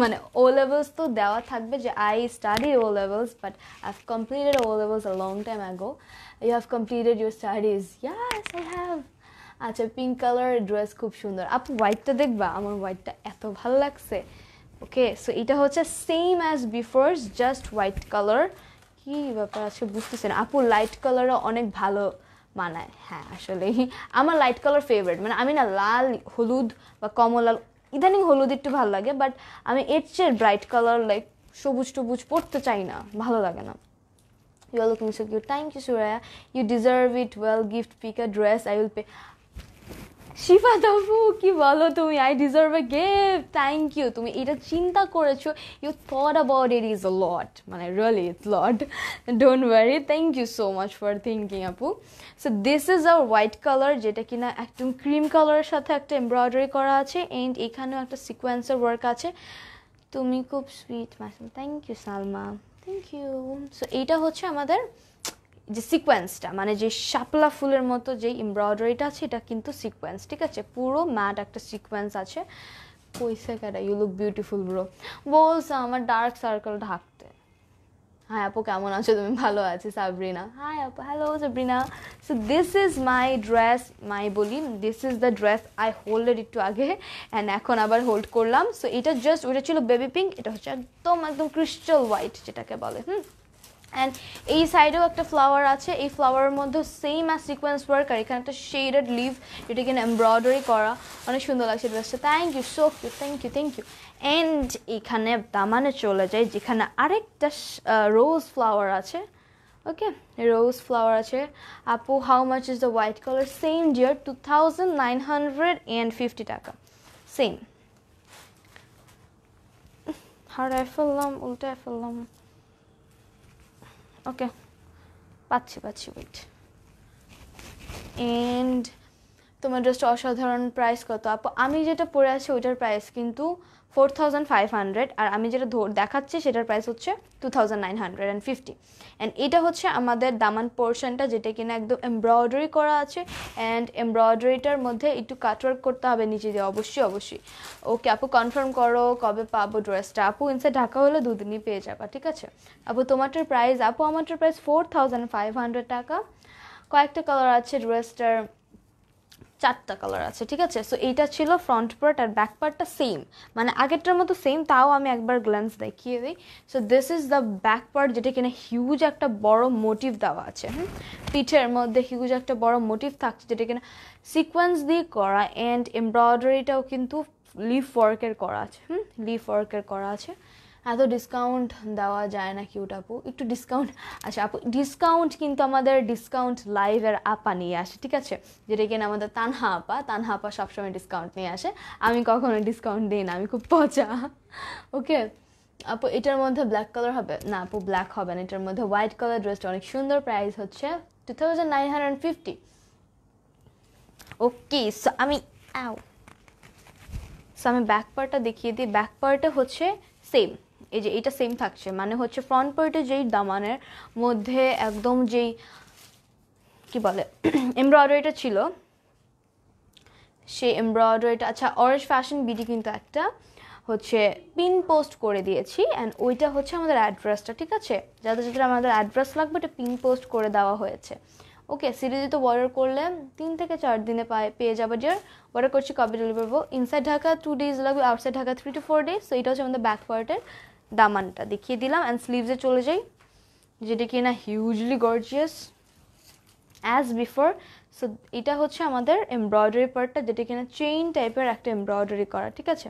মানে ও লেভেলস তো দেওয়া থাকবে যে I study O levels but I have completed O levels a long time ago you have completed your studies yes I have আচ্ছা pink কালারের dress খুব সুন্দর আপু হোয়াইটটা দেখবা আমার হোয়াইটটা এত ভালো লাগছে ওকে সো এটা হচ্ছে same as before just white colour কি ব্যাপার আছে বুঝতেছেন না আপু লাইট কালারও অনেক ভালো মানায় হ্যাঁ আসলে আমার লাইট কালার ফেভারিট মানে আমি না লাল হলুদ বা কমলাল ইদানিং হলুদ একটু ভালো লাগে বাট আমি এর চেয়ে ব্রাইট কালার লাইক সবুজ টবুজ পরতে চাই না ভালো লাগে না you are looking so cute thank you Suraiya you deserve it well gift pick a dress I will pay Shifa দাফু কি বলো তুমি I deserve a gift thank you তুমি এটা চিন্তা করেছো you thought about it is lot মানে really it's lot don't worry thank you so much for thinking আপু so this is our white colour যেটা কিনা একদম ক্রিম কালারের সাথে একটা এমব্রয়ডারি করা আছে এন্ড এখানেও একটা সিকোয়েন্সের ওয়ার্ক আছে তুমি খুব sweet Masum thank you Salma thank you so এইটা হচ্ছে আমাদের যে সিকোয়েন্সটা মানে যে শাপলা ফুলের মতো যে এমব্রয়ডারিটা আছে এটা কিন্তু সিকোয়েন্স ঠিক আছে পুরো ম্যাট একটা সিকোয়েন্স আছে কইসে কেটা ইউ লুক বিউটিফুল ব্রো বলছে আমার ডার্ক সার্কেল ঢাকতে হ্যাঁ আপু কেমন আছো তুমি ভালো আছি সাবরিনা হ্যাঁ আপু hello Sabrina so this is my dress my বলি this is the dress I holded একটু আগে অ্যান্ড এখন আবার হোল্ড করলাম সো এটা জাস্ট ওটা ছিল বেবি পিঙ্ক এটা হচ্ছে একদম একদম ক্রিস্টাল হোয়াইট যেটাকে বলে হুম অ্যান্ড এই সাইডেও একটা ফ্লাওয়ার আছে এই ফ্লাওয়ারের মধ্যে সেম আর সিকোয়েন্স ওয়ার্ক আর এখানে একটা শেডেড লিভ যেটা কিনা এমব্রয়ডারি করা অনেক সুন্দর লাগছে ড্রেসটা thank you so cute thank you thank you and এখানে দামানে চলে যায় যেখানে আরেকটা রোজ ফ্লাওয়ার আছে ওকে রোজ ফ্লাওয়ার আছে আপু how much is the white colour same dear two thousand nine hundred and fifty টাকা সেম হারায় ফেললাম উল্টায় ফেললাম ওকে পাচ্ছি পাচ্ছি ওয়েট অ্যান্ড তোমার জাস্ট অসাধারণ প্রাইস কত আপ আমি যেটা পরে আছি ওইটার প্রাইস কিন্তু ফোর থাউজেন্ড ফাইভ হান্ড্রেড আর আমি যেটা দেখাচ্ছি সেটার প্রাইস হচ্ছে two thousand nine hundred and fifty and এটা হচ্ছে আমাদের দামান পোর্শনটা যেটা কিনা একদম এমব্রয়ডারি করা আছে অ্যান্ড এমব্রয়ডারিটার মধ্যে একটু কাটওয়ার্ক করতে হবে নিচে দিয়ে অবশ্যই অবশ্যই ওকে আপু কনফার্ম করো কবে পাবো ড্রেসটা আপু ইনসে ঢাকা হলে দুদিনই পেয়ে যাবা ঠিক আছে আপু তোমারটার প্রাইস আপু আমারটার price four thousand five hundred টাকা কয়েকটা কালার আছে ড্রেসটার চারটা কালার আছে ঠিক আছে সো এইটা ছিল ফ্রন্ট পার্ট আর ব্যাক পার্টটা সেম মানে আগেরটার মতো সেম তাও আমি একবার গ্ল্যান্স দেখিয়ে দিই so this is the back part যেটা কিনা হিউজ একটা বড় মোটিভ দেওয়া আছে হুম পিঠের মধ্যে হিউজ একটা বড় মোটিভ থাকছে যেটা কিনা সিকোয়েন্স দিয়ে করা অ্যান্ড এমব্রয়ডারিটাও কিন্তু লিফ ওয়ার্কের করা আছে হুম লিফ ওয়ার্কের করা আছে এত ডিসকাউন্ট দেওয়া যায় না কিউট আপু একটু ডিসকাউন্ট আচ্ছা আপু ডিসকাউন্ট কিন্তু আমাদের ডিসকাউন্ট লাইভের আপা নিয়ে আসে ঠিক আছে যেটা কিনা আমাদের তানহা আপা তানহা আপা সবসময় ডিসকাউন্ট নিয়ে আসে আমি কখনো ডিসকাউন্ট দিই না আমি খুব পচা ওকে আপু এটার মধ্যে ব্ল্যাক কালার হবে না আপু ব্ল্যাক হবে না এটার মধ্যে হোয়াইট কালার ড্রেসটা অনেক সুন্দর প্রাইস হচ্ছে two thousand nine hundred fifty okay so আমি আও সো আমি ব্যাক পার্টটা দেখিয়ে দিই ব্যাক পার্টটা হচ্ছে সেম এই যে এটা সেম থাকছে মানে হচ্ছে ফ্রন্ট পার্টে যেই দামানের মধ্যে একদম যেই কি বলে এমব্রয়ডারিটা <clears throat> ছিল সেই এমব্রয়ডারিটা আচ্ছা অরেঞ্জ ফ্যাশন বিডি কিন্তু একটা হচ্ছে পিন পোস্ট করে দিয়েছি অ্যান্ড ওইটা হচ্ছে আমাদের অ্যাড্রেসটা ঠিক আছে যাদের যাদের আমাদের অ্যাড্রেস লাগবে ওটা পিন পোস্ট করে দেওয়া হয়েছে ওকে সিরিজে তো অর্ডার করলে তিন থেকে চার দিনে পায় পেয়ে যাবো ডিয়ার অর্ডার করছি কবে delivery inside Dhaka two days লাগবে outside Dhaka three two four days so এটা হচ্ছে আমাদের ব্যাক পার্টের দামানটা দেখিয়ে দিলাম অ্যান্ড স্লিভসে চলে যাই যেটা কি না hugely gorgeous as before so এটা হচ্ছে আমাদের এমব্রয়ডারি পার্টটা যেটা কিনা চেইন টাইপের একটা এমব্রয়ডারি করা ঠিক আছে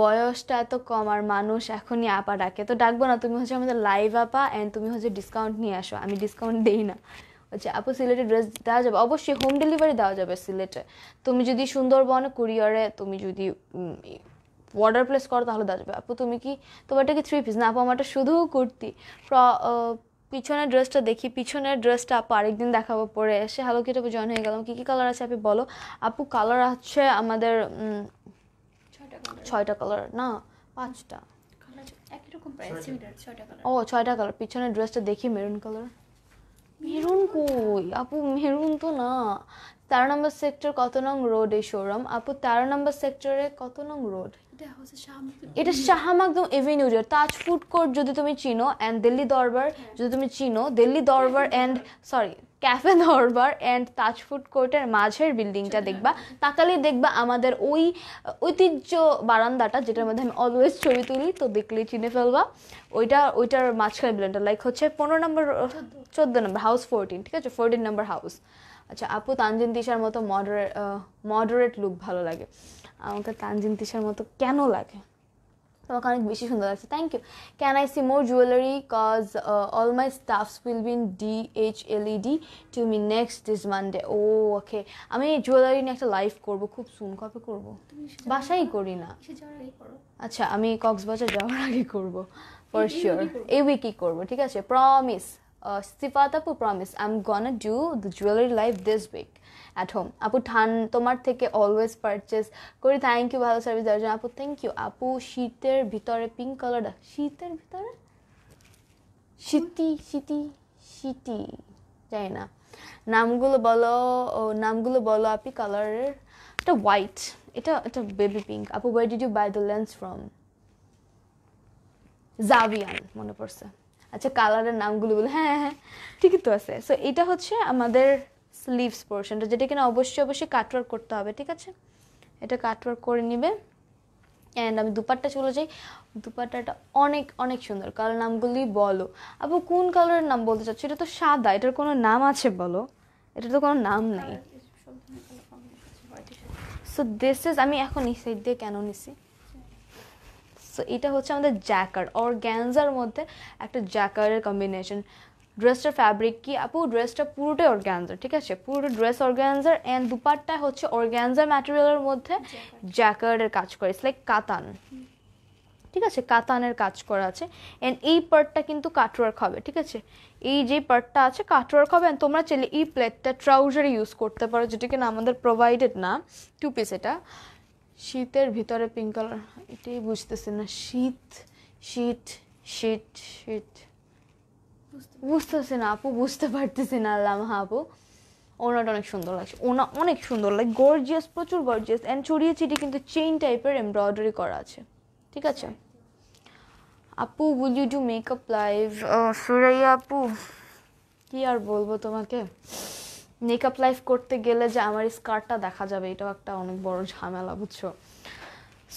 বয়সটা এত কম আর মানুষ এখনই আপা ডাকে তো ডাকবো না তুমি হচ্ছে আমাদের লাইভ আপা অ্যান্ড তুমি হচ্ছে ডিসকাউন্ট নিয়ে আসো আমি ডিসকাউন্ট দেই না হচ্ছে আপু সিলেটে ড্রেস দেওয়া যাবে অবশ্যই হোম ডেলিভারি দেওয়া যাবে সিলেটে তুমি যদি সুন্দরবন কুরিয়ারে তুমি যদি বর্ডার প্লেস করো তাহলে দাঁড়াবে আপু তুমি কি তোমার এটা কি থ্রি পিস না আপু আমারটা শুধু কুর্তি পিছনের ড্রেসটা দেখি পিছনের ড্রেসটা আপু আরেকদিন দেখাবো পরে এসে হ্যালো কি আপু জয়েন হয়ে গেলাম কী কী কালার আছে আপনি বলো আপু কালার আছে আমাদের ছয়টা কালার না পাঁচটা ও ছয়টা কালার পিছনের ড্রেসটা দেখি মেরুন কালার মেরুন কই আপু মেরুন তো না তেরো নম্বর সেক্টর কত নং রোড এই শোরুম আপু তেরো নম্বর সেক্টরে কত নং রোড এটা Shahmakhdum avenue road Taj food court যদি তুমি চিনো অ্যান্ড দিল্লি দরবার যদি তুমি চিনো Delhi Darbar and sorry cafe Darbar and Taj food কোর্টের মাঝের বিল্ডিংটা দেখবা তাকালেই দেখবা আমাদের ওই ঐতিহ্য বারান্দাটা যেটার মধ্যে আমি অলওয়েজ ছবি তুলি তো দেখলে চিনে ফেলবা ওইটা ওইটার মাঝখানে বিল্ডিংটা লাইক হচ্ছে পনেরো নম্বর চোদ্দো নম্বর হাউস ফোরটিন ঠিক আছে ফোরটিন নম্বর হাউস আচ্ছা আপু তানজিন দিশার মতো মডারেট মডারেট লুক ভালো লাগে আমাকে তানজিন তিশার মতো কেন লাগে তোমাকে অনেক বেশি সুন্দর লাগছে thank you can I see more jewellery cause all my stuffs will been D H LED to me next this Monday ও ওকে আমি জুয়েলারি নিয়ে একটা লাইভ করবো খুব সুন কবে করবো বাসাই করি না আচ্ছা আমি কক্সবাজার যাওয়ার আগে করবো ফর শিওর এই উইকই করবো ঠিক আছে প্রমিস সিফাত uh, আপু promise I am gonna do the jewellery live this week at home আপু ঠান তোমার থেকে অলওয়েজ পারচেস করি থ্যাংক ইউ ভালো সার্ভিস দেওয়ার জন্য আপু থ্যাংক ইউ আপু শীতের ভিতরে পিঙ্ক কালার শীতের ভিতরে শীতি শীতি শীতি যাই না নামগুলো বলো ও নামগুলো বলো আপনি কালারের এটা হোয়াইট এটা এটা বেবি পিঙ্ক আপু why did you buy the lens from Javian মনে পড়ছে আচ্ছা কালারের নামগুলো বলে হ্যাঁ হ্যাঁ ঠিকই তো আছে সো এটা হচ্ছে আমাদের স্লিভস পোর্শনটা যেটা কিনা অবশ্যই অবশ্যই কাটওয়ার্ক করতে হবে ঠিক আছে এটা কাটওয়ার্ক করে নিবে অ্যান্ড আমি দুপাট্টা চলে যাই দুপাট্টাটা অনেক অনেক সুন্দর কালার নামগুলি বলো আপু কোন কালারের নাম বলতে চাচ্ছ এটা তো সাদা এটার কোনো নাম আছে বলো এটার তো কোনো নাম নেই সো দিস ইজ আমি এখন এই সাইড দিয়ে কেন নিছি সো এটা হচ্ছে আমাদের জ্যাকার অর গ্যানজার মধ্যে একটা জ্যাকারের কম্বিনেশন ড্রেসটার ফ্যাব্রিক কি আপু ড্রেসটা পুরোটাই অর্গ্যানজার ঠিক আছে পুরোটা ড্রেস অর্গ্যানজার অ্যান্ড দুপারটা হচ্ছে অর্গ্যানজার ম্যাটেরিয়ালের মধ্যে জ্যাকার্ডের কাজ করে ইটস লাইক কাতান ঠিক আছে কাতানের কাজ করা আছে অ্যান্ড এই পার্টটা কিন্তু কাটওয়ার্ক হবে ঠিক আছে এই যে পার্টটা আছে কাটওয়ার্ক হবে অ্যান্ড তোমরা চাইলে এই প্লেটটা ট্রাউজারে ইউজ করতে পারো যেটা কিনা আমাদের প্রোভাইডেড না টু পিস এটা শীতের ভিতরে পিঙ্ক কালার এটাই বুঝতেছি না শীত শীত শীত শীত বুঝতেছে না আপু বুঝতে পারতেছে না লামহা আপু ওনাটা অনেক সুন্দর লাগছে ওনা অনেক সুন্দর লাগে গর্জিয়াস প্রচুর গর্জিয়াস অ্যান্ড ছড়িয়ে ছিটি কিন্তু চেইন টাইপের এমব্রয়ডারি করা আছে ঠিক আছে আপু will you do makeup live Suraiya আপু কি আর বলবো তোমাকে মেকআপ লাইভ করতে গেলে যে আমার স্কার্টটা দেখা যাবে এটাও একটা অনেক বড় ঝামেলা বুঝছো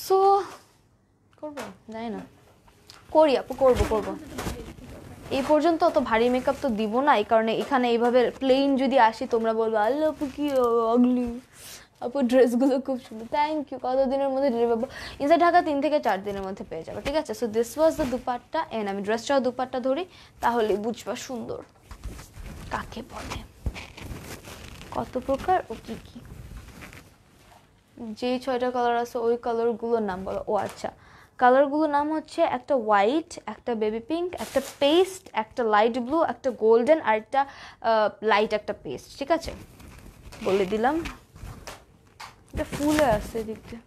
সো করবো যাই না করি আপু করবো করবো এই পর্যন্ত অত ভারী মেকআপ তো দিব না এই কারণে এখানে এইভাবে প্লেন যদি আসি তোমরা বলবে আল্লাহ আপু কি অগলি আপু ড্রেসগুলো খুব সুন্দর থ্যাংক ইউ কতদিনের মধ্যে ডেলিভারি ইনসা ঢাকা তিন থেকে চার দিনের মধ্যে পেয়ে যাবে ঠিক আছে so this was the dupatta and আমি ড্রেসটাও দুপাট্টা ধরি তাহলে বুঝবা সুন্দর কাকে বলে কত প্রকার ও কী কী যে ছয়টা কালার আছে ওই কালারগুলোর নাম বলো ও আচ্ছা কালারগুলোর নাম হচ্ছে একটা হোয়াইট একটা বেবি পিঙ্ক একটা পেস্ট একটা লাইট ব্লু একটা গোল্ডেন আর একটা লাইট একটা পেস্ট ঠিক আছে বলে দিলাম এটা ফুলে আছে এদিকটা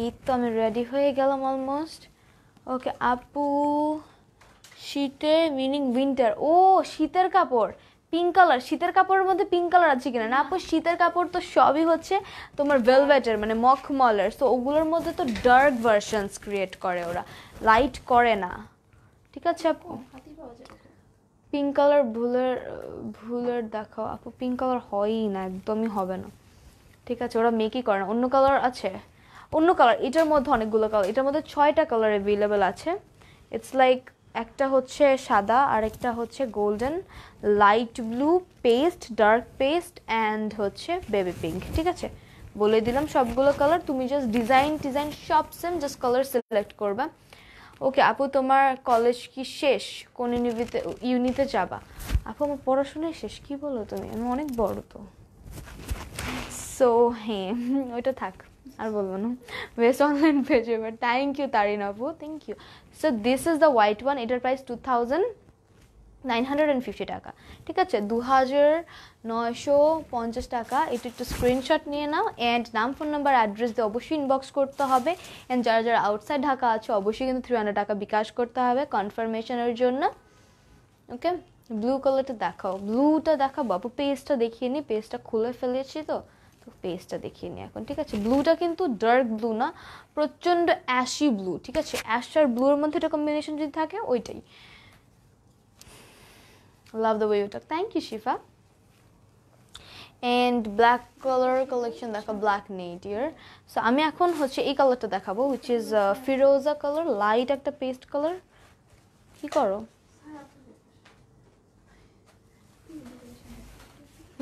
এই তো আমি রেডি হয়ে গেলাম অলমোস্ট ওকে আপু শীতে মিনিং উইন্টার ও শীতের কাপড় পিঙ্ক কালার শীতের কাপড়ের মধ্যে পিঙ্ক কালার আছে কিনা না আপু শীতের কাপড় তো সবই হচ্ছে তোমার ভেলভেটের মানে মখমলার সো ওগুলোর মধ্যে তো ডার্ক ভার্সনস ক্রিয়েট করে ওরা লাইট করে না ঠিক আছে আপু পিঙ্ক কালার ভুলের ভুলের দেখাও আপু পিঙ্ক কালার হয়ই না একদমই হবে না ঠিক আছে ওরা মেকই করে না অন্য কালার আছে অন্য কালার এটার মধ্যে অনেকগুলো কালার এটার মধ্যে ছয়টা কালার অ্যাভেলেবেল আছে ইটস লাইক একটা হচ্ছে সাদা আর একটা হচ্ছে golden light blue paste dark paste and হচ্ছে বেবি পিঙ্ক ঠিক আছে বলে দিলাম সবগুলো কালার তুমি জাস্ট ডিজাইন ডিজাইন সব সেম জাস্ট কালার সিলেক্ট করবা ওকে আপু তোমার কলেজ কি শেষ কোন ইউনিতে ইউনিতে যাবা আপু আমার পড়াশোনায় শেষ কি বলো তুমি আমি অনেক বড় তো সো হ্যাঁ ওইটা থাক আর বলবো না বেস্ট অনলাইন পেজ এবার থ্যাংক ইউ তারিন আপু thank you so this is the white one এটার price two thousand nine hundred and fifty টাকা ঠিক আছে দু হাজার নয়শো পঞ্চাশ টাকা এটা একটু স্ক্রিনশট নিয়ে নাও অ্যান্ড নাম ফোন নাম্বার অ্যাড্রেস দিয়ে অবশ্যই ইনবক্স করতে হবে অ্যান্ড যারা যারা আউটসাইড ঢাকা আছে অবশ্যই কিন্তু থ্রি হান্ড্রেড টাকা বিকাশ করতে হবে কনফার্মেশনের জন্য ওকে ব্লু কালারটা দেখাও ব্লুটা দেখাও বাবু পেজটা দেখিয়ে নি পেজটা খুলে ফেলেছি তো ফেসটা দেখিয়ে নিই এখন ঠিক আছে ব্লুটা কিন্তু ডার্ক ব্লু না প্রচণ্ড অ্যাশি ব্লু ঠিক আছে অ্যাশ আর ব্লুর মধ্যে একটা কম্বিনেশন যদি থাকে ওইটাই লাভ দ্য ওয়ে ওটা thank you Shifa and black colour collection দেখা ব্ল্যাক নেই ডিয়ার সো আমি এখন হচ্ছে এই কালারটা দেখাবো হুইচ ইজ ফিরোজা কালার লাইট একটা পেস্ট কালার কী করো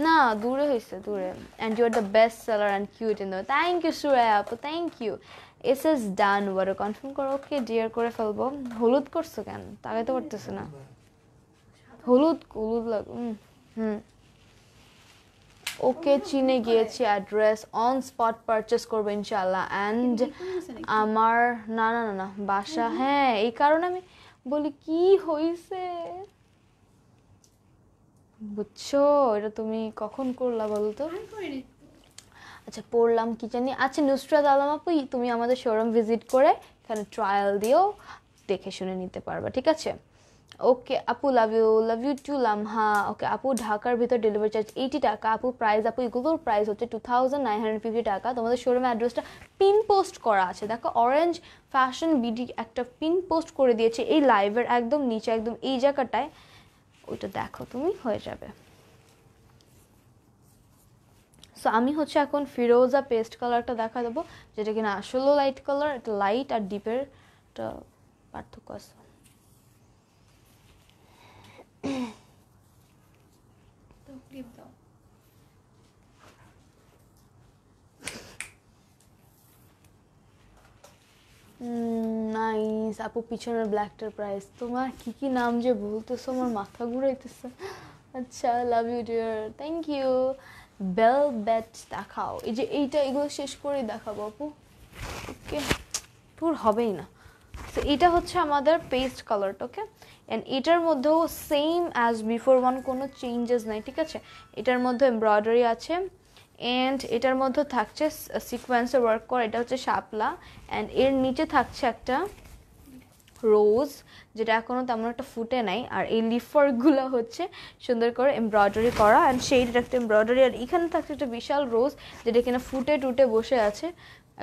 না দূরে হয়েছে দূরে and you are the best seller and cute in the thank you Suraiya আপু thank you S S done ওয়ারে কনফার্ম করো ওকে ডিয়ার করে ফেলবো হলুদ করছো কেন তো পারতেছে না হলুদ হলুদ লাগ হুম ওকে চিনে গিয়েছি অ্যাড্রেস অন স্পট পারচেস করবো ইনশাল্লাহ অ্যান্ড আমার না না না না বাসা হ্যাঁ, হ্যাঁ এই কারণে আমি বলি কি হয়েছে বুঝছো এটা তুমি কখন করলা বলতো আচ্ছা পড়লাম কি জানি আচ্ছা নুসরাত আলম আপু তুমি আমাদের শোরুম ভিজিট করে এখানে ট্রায়াল দিও দেখে শুনে নিতে পারবা ঠিক আছে ওকে আপু love you love you too Lamha okay আপু ঢাকার ভিতর ডেলিভারি চার্জ এইটি টাকা আপু প্রাইস আপু এগুলোর প্রাইস হচ্ছে two thousand nine hundred fifty টাকা তোমাদের শোরুমের অ্যাড্রেসটা পিন পোস্ট করা আছে দেখো অরেঞ্জ ফ্যাশন বিডি একটা পিন পোস্ট করে দিয়েছে এই লাইভের একদম নিচে একদম এই জায়গাটায় ওইটা দেখো তুমি হয়ে যাবে সো আমি হচ্ছে এখন ফিরোজা পেস্ট কালারটা দেখা দেবো যেটা কিনা আসলেও লাইট কালার এটা লাইট আর ডিপের একটা পার্থক্য আছে নাইস আপু পিছনের ব্ল্যাকটার প্রাইস তোমার কি কি নাম যে বলতেছো আমার মাথা ঘুরাইতেছে আচ্ছা love you dear thank you বেল ব্যাট দেখাও এই যে এইটা এগুলো শেষ করে দেখাবো আপু ওকে পুর হবেই না তো এটা হচ্ছে আমাদের পেস্ট কালারটা ওকে অ্যান্ড এটার মধ্যেও সেম অ্যাজ বিফোর ওয়ান কোনো চেঞ্জেস নাই ঠিক আছে এটার মধ্যে এমব্রয়ডারি আছে এন্ড এটার মধ্যে থাকছে সিকোয়েন্সে ওয়ার্ক করা এটা হচ্ছে শাপলা অ্যান্ড এর নিচে থাকছে একটা রোজ যেটা এখনও তেমন একটা ফুটে নাই আর এই লিফারগুলো হচ্ছে সুন্দর করে এমব্রয়ডারি করা অ্যান্ড সেইটার একটা এমব্রয়ডারি আর এখানে থাকছে একটা বিশাল রোজ যেটা কিনা ফুটে টুটে বসে আছে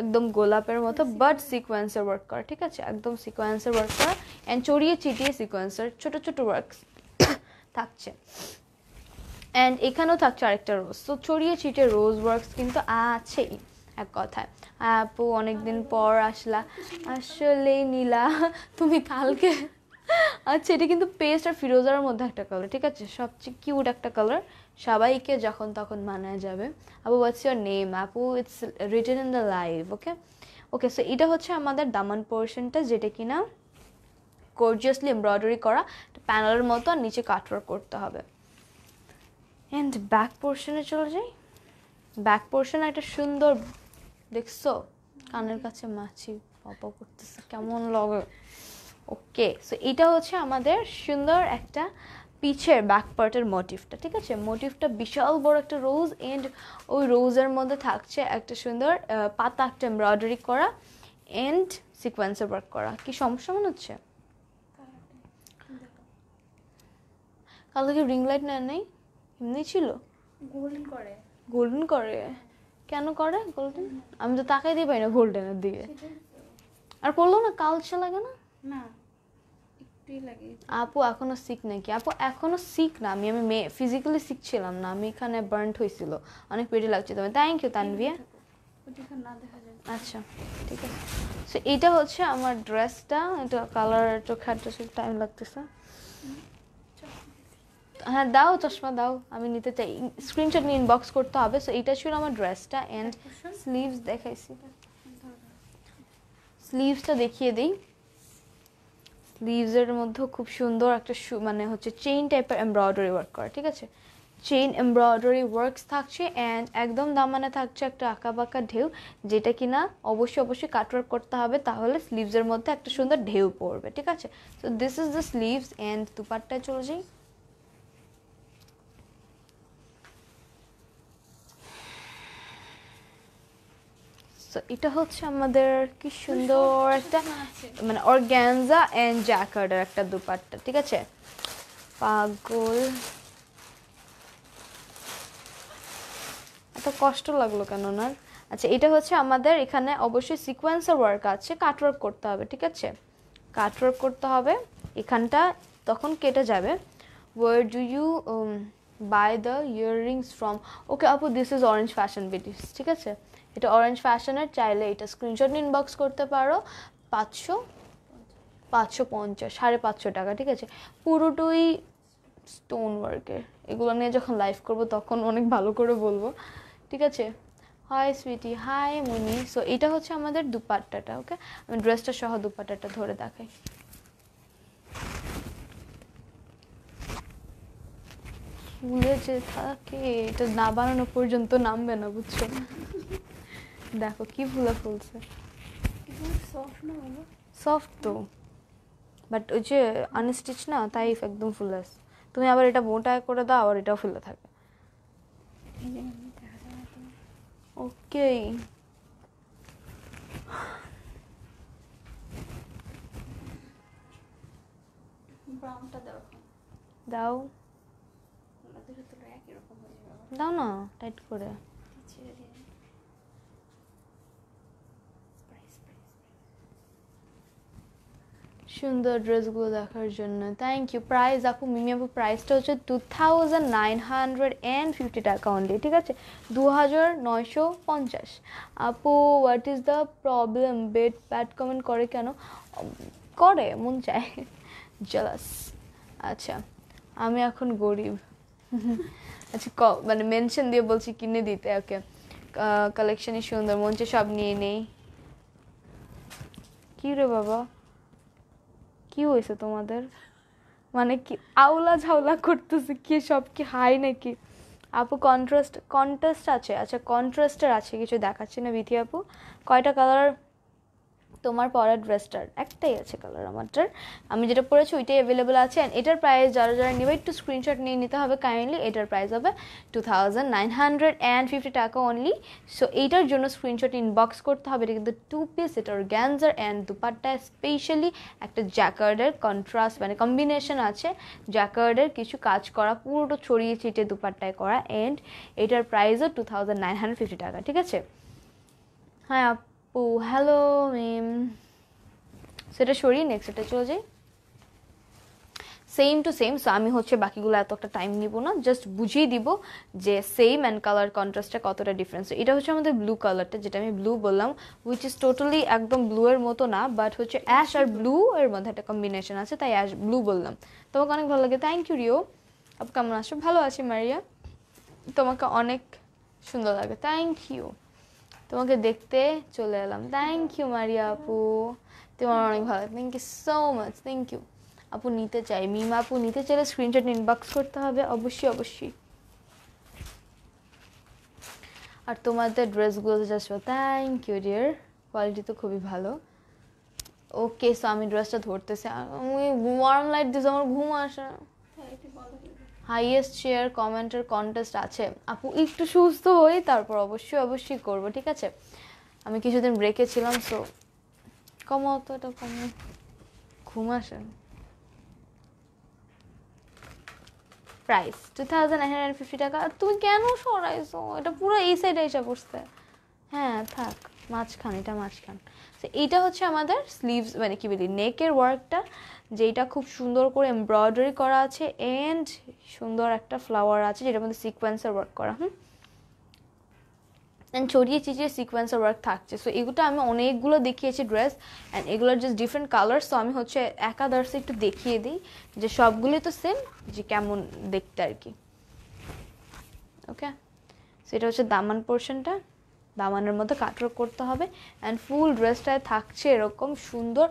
একদম গোলাপের মতো বাট সিকোয়েন্সের ওয়ার্ক করা ঠিক আছে একদম সিকোয়েন্সের ওয়ার্ক করা অ্যান্ড চড়িয়ে চিটিয়ে সিকোয়েন্সের ছোটো ছোটো ওয়ার্কস থাকছে অ্যান্ড এখানেও থাকছে আরেকটা রোজ তো ছড়িয়ে ছিটে রোজ ওয়ার্কস কিন্তু আছেই এক কথায় আপু অনেকদিন পর আসলা আসলে নীলা তুমি কালকে আচ্ছা এটা কিন্তু পেস্ট আর ফিরোজার মধ্যে একটা কালার ঠিক আছে সবচেয়ে কিউট একটা কালার সবাইকে যখন তখন মানায় যাবে আপু হোয়াটস ইউর নেম আপু it's written in the live okay okay so এটা হচ্ছে আমাদের দামান পোর্শনটা যেটা কিনা কোর্জিয়াসলি এমব্রয়ডারি করা প্যানেলের মতো আর নিচে কাটওয়ার্ক করতে হবে এন্ড ব্যাক পোর্শনে চলে যাই ব্যাক পোর্শনে একটা সুন্দর দেখছো কানের কাছে মাছি পাপা করতেছে কেমন লাগে ওকে সো এটা হচ্ছে আমাদের সুন্দর একটা পিছের ব্যাক পার্টের মোটিভটা ঠিক আছে মোটিভটা বিশাল বড় একটা রোজ এন্ড ওই রোজের মধ্যে থাকছে একটা সুন্দর পাতা একটা এমব্রয়ডারি করা এন্ড সিকোয়েন্সে ওয়ার্ক করা কি সমস্যা মনে হচ্ছে কালকে রিং লাইট না নেই এমনি ছিল গোল্ডেন করে গোল্ডেন করে কেন করে গোল্ডেন আমি তো তাকাই দিই পাই না গোল্ডেনের দিকে আর বললো না কালচে লাগে না না আপু এখনো শিখ নাকি আপু এখনো শিখ না আমি আমি মেয়ে ফিজিক্যালি শিখছিলাম না আমি এখানে বার্নড হয়েছিল অনেক পেটে লাগছে তুমি থ্যাংক ইউ তানভিয়া আচ্ছা ঠিক আছে সো এইটা হচ্ছে আমার ড্রেসটা এটা কালার চোখে টাইম লাগতেছে হ্যাঁ দাও চশমা দাও আমি নিতে চাই স্ক্রিনশট নিয়ে ইনবক্স করতে হবে সো এটা ছিল আমার ড্রেসটা অ্যান্ড স্লিভস দেখাইছি স্লিভসটা দেখিয়ে দিই স্লিভসের মধ্যেও খুব সুন্দর একটা মানে হচ্ছে চেইন টাইপের এমব্রয়ডারি ওয়ার্ক করা ঠিক আছে চেইন এমব্রয়ডারি ওয়ার্কস থাকছে অ্যান্ড একদম দামানে থাকছে একটা আঁকা বাঁকা ঢেউ যেটা কি না অবশ্যই অবশ্যই কাটওয়ার্ক করতে হবে তাহলে স্লিভসের মধ্যে একটা সুন্দর ঢেউ পড়বে ঠিক আছে so this is the sleeves and দুপাট্টায় চলে যাই সো এটা হচ্ছে আমাদের কি সুন্দর একটা মানে অর্গ্যানজা অ্যান্ড জ্যাকার্ডের একটা দুপাট্টা ঠিক আছে পাগল এত কষ্ট লাগলো কেন ওনার আচ্ছা এটা হচ্ছে আমাদের এখানে অবশ্যই সিকোয়েন্সার ওয়ার্ক আছে কাটওয়ার্ক করতে হবে ঠিক আছে কাটওয়ার্ক করতে হবে এখানটা তখন কেটে যাবে where do you buy the earrings from okay আপু দিস ইজ অরেঞ্জ ফ্যাশন বিটিস ঠিক আছে এটা অরেঞ্জ ফ্যাশনের চাইলে এটা স্ক্রিনশট ইনবক্স করতে পারো পাঁচশো পাঁচশো পঞ্চাশ সাড়ে পাঁচশো টাকা ঠিক আছে পুরোটাই স্টোন ওয়ার্কের এগুলো নিয়ে যখন লাইভ করব তখন অনেক ভালো করে বলবো ঠিক আছে hi sweetie hi Muni so এটা হচ্ছে আমাদের দুপাট্টাটা ওকে আমি ড্রেসটা সহ দুপাট্টাটা ধরে দেখাই ফুলে যে থাকে এটা না বানানো পর্যন্ত নামবে না বুঝছো দেখো কি ফুলে ফুলছে সফট তো বাট ওই যে আনস্টিচ না তাই একদম ফুলে আসছে তুমি আবার এটা মোটায় করে দাও আবার এটাও ফুলে থাকে ওকে দাও দাও না টাইট করে সুন্দর ড্রেসগুলো দেখার জন্য থ্যাংক ইউ প্রাইস আপু মিমি আপু প্রাইসটা হচ্ছে two thousand nine hundred and fifty টাকা অনলি ঠিক আছে দু হাজার নয়শো পঞ্চাশ আপু what is the problem bad bad comment করে কেন করে মন চায় জলাস আচ্ছা আমি এখন গরিব আচ্ছা ক মানে মেনশন দিয়ে বলছি কিনে দিতে ওকে কালেকশনই সুন্দর মঞ্চে সব নিয়ে নেই কী রে বাবা কি হয়েছে তোমাদের মানে কি আউলা ঝাউলা করতেছে কি সব কি হাই নাকি আপু কন্ট্রাস্ট কন্ট্রাস্ট আছে আচ্ছা কন্ট্রাস্টের আছে কিছু দেখাচ্ছি না বিথি আপু কয়টা কালার তোমার পরা ড্রেসটার একটাই আছে কালার আমারটার আমি যেটা পরেছি ওইটাই অ্যাভেলেবেল আছে অ্যান্ড এটার প্রাইস যারা যারা নেবে একটু স্ক্রিনশট নিয়ে নিতে হবে কাইন্ডলি এটার প্রাইস হবে two thousand nine hundred and fifty টাকা অনলি সো এইটার জন্য স্ক্রিনশট ইনবক্স করতে হবে এটা কিন্তু টু পিস এটার গ্যান্জার অ্যান্ড দুপাট্টা স্পেশালি একটা জ্যাকার্ডের কন্ট্রাস্ট মানে কম্বিনেশন আছে জ্যাকার্ডের কিছু কাজ করা পুরোটা ছড়িয়ে ছিটে দুপাট্টায় করা অ্যান্ড এটার প্রাইসও two thousand nine hundred fifty টাকা ঠিক আছে হ্যাঁ ও হ্যালো মেম সেটা সরিয়ে নেক্সট এটা চলে যাই সেম টু সেম সো আমি হচ্ছে বাকিগুলো এত একটা টাইম নিব না জাস্ট বুঝিয়ে দিব যে সেম অ্যান্ড কালার কন্ট্রাস্টটা কতটা ডিফারেন্স এটা হচ্ছে আমাদের ব্লু কালারটা যেটা আমি ব্লু বললাম উইচ ইজ টোটালি একদম ব্লুয়ের মতো না বাট হচ্ছে অ্যাশ আর ব্লু এর মধ্যে একটা কম্বিনেশন আছে তাই অ্যাশ ব্লু বললাম তোমাকে অনেক ভালো লাগে থ্যাংক ইউ রিও আপ কেমন আসো ভালো আছি মারিয়া তোমাকে অনেক সুন্দর লাগে থ্যাংক ইউ তোমাকে দেখতে চলে এলাম থ্যাংক ইউ মারিয়া আপু তোমার অনেক ভালো thank you so much thank you আপু নিতে চাই মিমা আপু নিতে চাইলে স্ক্রিনশট ইনবক্স করতে হবে অবশ্যই অবশ্যই আর তোমাদের ড্রেসগুলো তো যাচ্ছ থ্যাংক ইউ ডিয়ার কোয়ালিটি তো খুবই ভালো ওকে সো আমি ড্রেসটা ধরতেছি আমি ওয়ার্ম লাইট দিস আমার ঘুম আসে হ্যাঁ, হাইয়েস্ট শেয়ার কমেন্টের কন্টেস্ট আছে আপু একটু সুস্থ হই তারপর অবশ্যই অবশ্যই করব ঠিক আছে আমি কিছুদিন ব্রেকে ছিলাম সো কম তো এটা ঘুম আসে প্রাইস টু থাউজেন্ড ফিফটি টাকা তুমি কেন সরাইছো এটা পুরো এই সাইডে এসে পড়ছে হ্যাঁ থাক মাঝখান এটা মাঝখান এইটা হচ্ছে আমাদের স্লিভস মানে কি বলি নেকের ওয়ার্কটা যেইটা খুব সুন্দর করে এমব্রয়ডারি করা আছে অ্যান্ড সুন্দর একটা ফ্লাওয়ার আছে যেটার মধ্যে সিকোয়েন্সের ওয়ার্ক করা হুম অ্যান্ড ছড়িয়ে চিচিয়ে সিকোয়েন্সের ওয়ার্ক থাকছে সো এগুলো আমি অনেকগুলো দেখিয়েছি ড্রেস অ্যান্ড এগুলোর জাস্ট ডিফারেন্ট কালার সো আমি হচ্ছে একাদশে একটু দেখিয়ে দিই যে সবগুলোই তো সেম যে কেমন দেখতে আর কি ওকে সো এটা হচ্ছে দামান পোর্শনটা দামানের মধ্যে কাটওয়ার্ক করতে হবে অ্যান্ড ফুল ড্রেসটায় থাকছে এরকম সুন্দর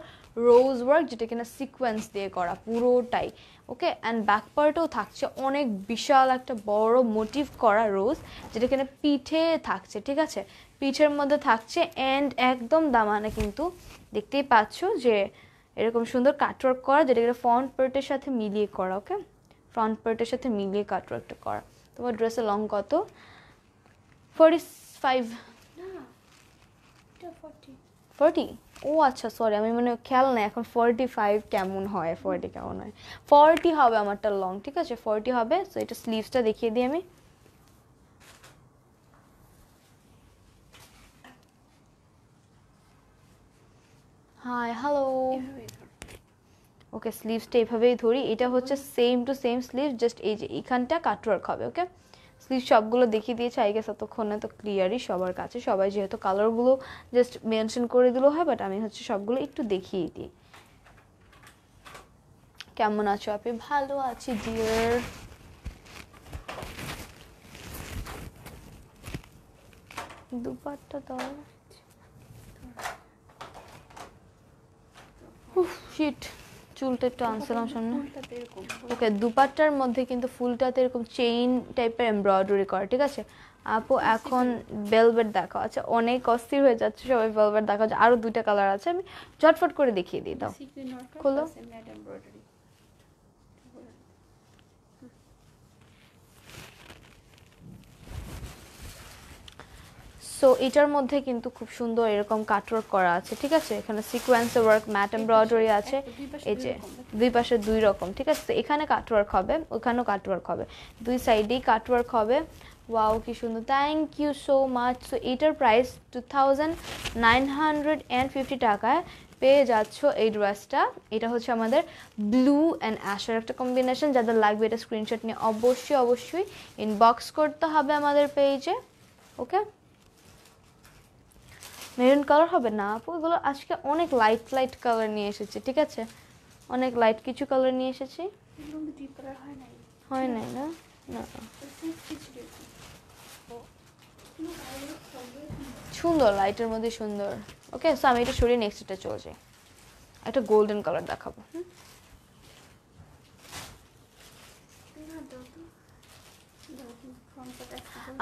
রোজ ওয়ার্ক যেটা কিনা সিকোয়েন্স দিয়ে করা পুরোটাই ওকে অ্যান্ড ব্যাক পার্টও থাকছে অনেক বিশাল একটা বড় মোটিভ করা রোজ যেটা কিনা পিঠে থাকছে ঠিক আছে পিঠের মধ্যে থাকছে অ্যান্ড একদম দামানে কিন্তু দেখতেই পাচ্ছ যে এরকম সুন্দর কাটওয়ার্ক করা যেটা কিনা ফ্রন্ট পার্টের সাথে মিলিয়ে করা ওকে ফ্রন্ট পার্টের সাথে মিলিয়ে কাটওয়ার্কটা করা তোমার ড্রেসের লং কত ফর্টি ফাইভ ফর্টি ও আচ্ছা সরি আমি মানে খেয়াল নাই এখন ফর্টি ফাইভ কেমন হয় ফর্টি কেমন হয় ফর্টি হবে আমারটা লং ঠিক আছে ফর্টি হবে সো এটা স্লিভসটা দেখিয়ে দিই আমি হাই হ্যালো ওকে স্লিভসটা এভাবেই ধরি এটা হচ্ছে same to same sleeve just এই যে এখানটা কাটওয়ার্ক হবে ওকে স্লিভ সবগুলো দেখিয়ে দিয়েছে আই গেস এতক্ষণে তো ক্লিয়ারই সবার কাছে সবাই যেহেতু কালারগুলো জাস্ট মেনশন করে দিলেও হয় বাট আমি হচ্ছে সবগুলো একটু দেখিয়ে দিই কেমন আছো আপনি ভালো আছি ডিয়ার দুপাটটা দাও শিট চুলটা একটু আনছিলাম সামনে ওকে দুপাট্টার মধ্যে কিন্তু ফুলটাতে এরকম চেইন টাইপের এমব্রয়ডারি করা ঠিক আছে আপু এখন বেলভেট দেখা আচ্ছা অনেক অস্থির হয়ে যাচ্ছে সবাই বেলভেট দেখা আরও দুইটা কালার আছে আমি ঝটফট করে দেখিয়ে দিই দাও খোলো সো এটার মধ্যে কিন্তু খুব সুন্দর এরকম কাটওয়ার্ক করা আছে ঠিক আছে এখানে সিকোয়েন্স ওয়ার্ক ম্যাট এমব্রয়ডারি আছে এই যে দুই পাশে দুই রকম ঠিক আছে তো এখানে কাটওয়ার্ক হবে ওখানেও কাটওয়ার্ক হবে দুই সাইডেই কাটওয়ার্ক হবে ওয়াও কি সুন্দর thank you so much so এটার price two thousand nine hundred and fifty টাকায় পেয়ে যাচ্ছ এই ড্রেসটা এটা হচ্ছে আমাদের ব্লু অ্যান্ড অ্যাশের একটা কম্বিনেশন যাদের লাগবে এটা স্ক্রিনশট নিয়ে অবশ্যই অবশ্যই ইনবক্স করতে হবে আমাদের পেজে ওকে মেরুন কালার হবে না আপু এগুলো আজকে অনেক লাইট লাইট কালার নিয়ে এসেছি ঠিক আছে অনেক লাইট কিছু কালার নিয়ে এসেছি হয় নাই না না সুন্দর লাইটের মধ্যে সুন্দর ওকে সো আমি এটা সরিয়ে নেক্সট এটা চলে যাই একটা গোল্ডেন কালার দেখাবো হুম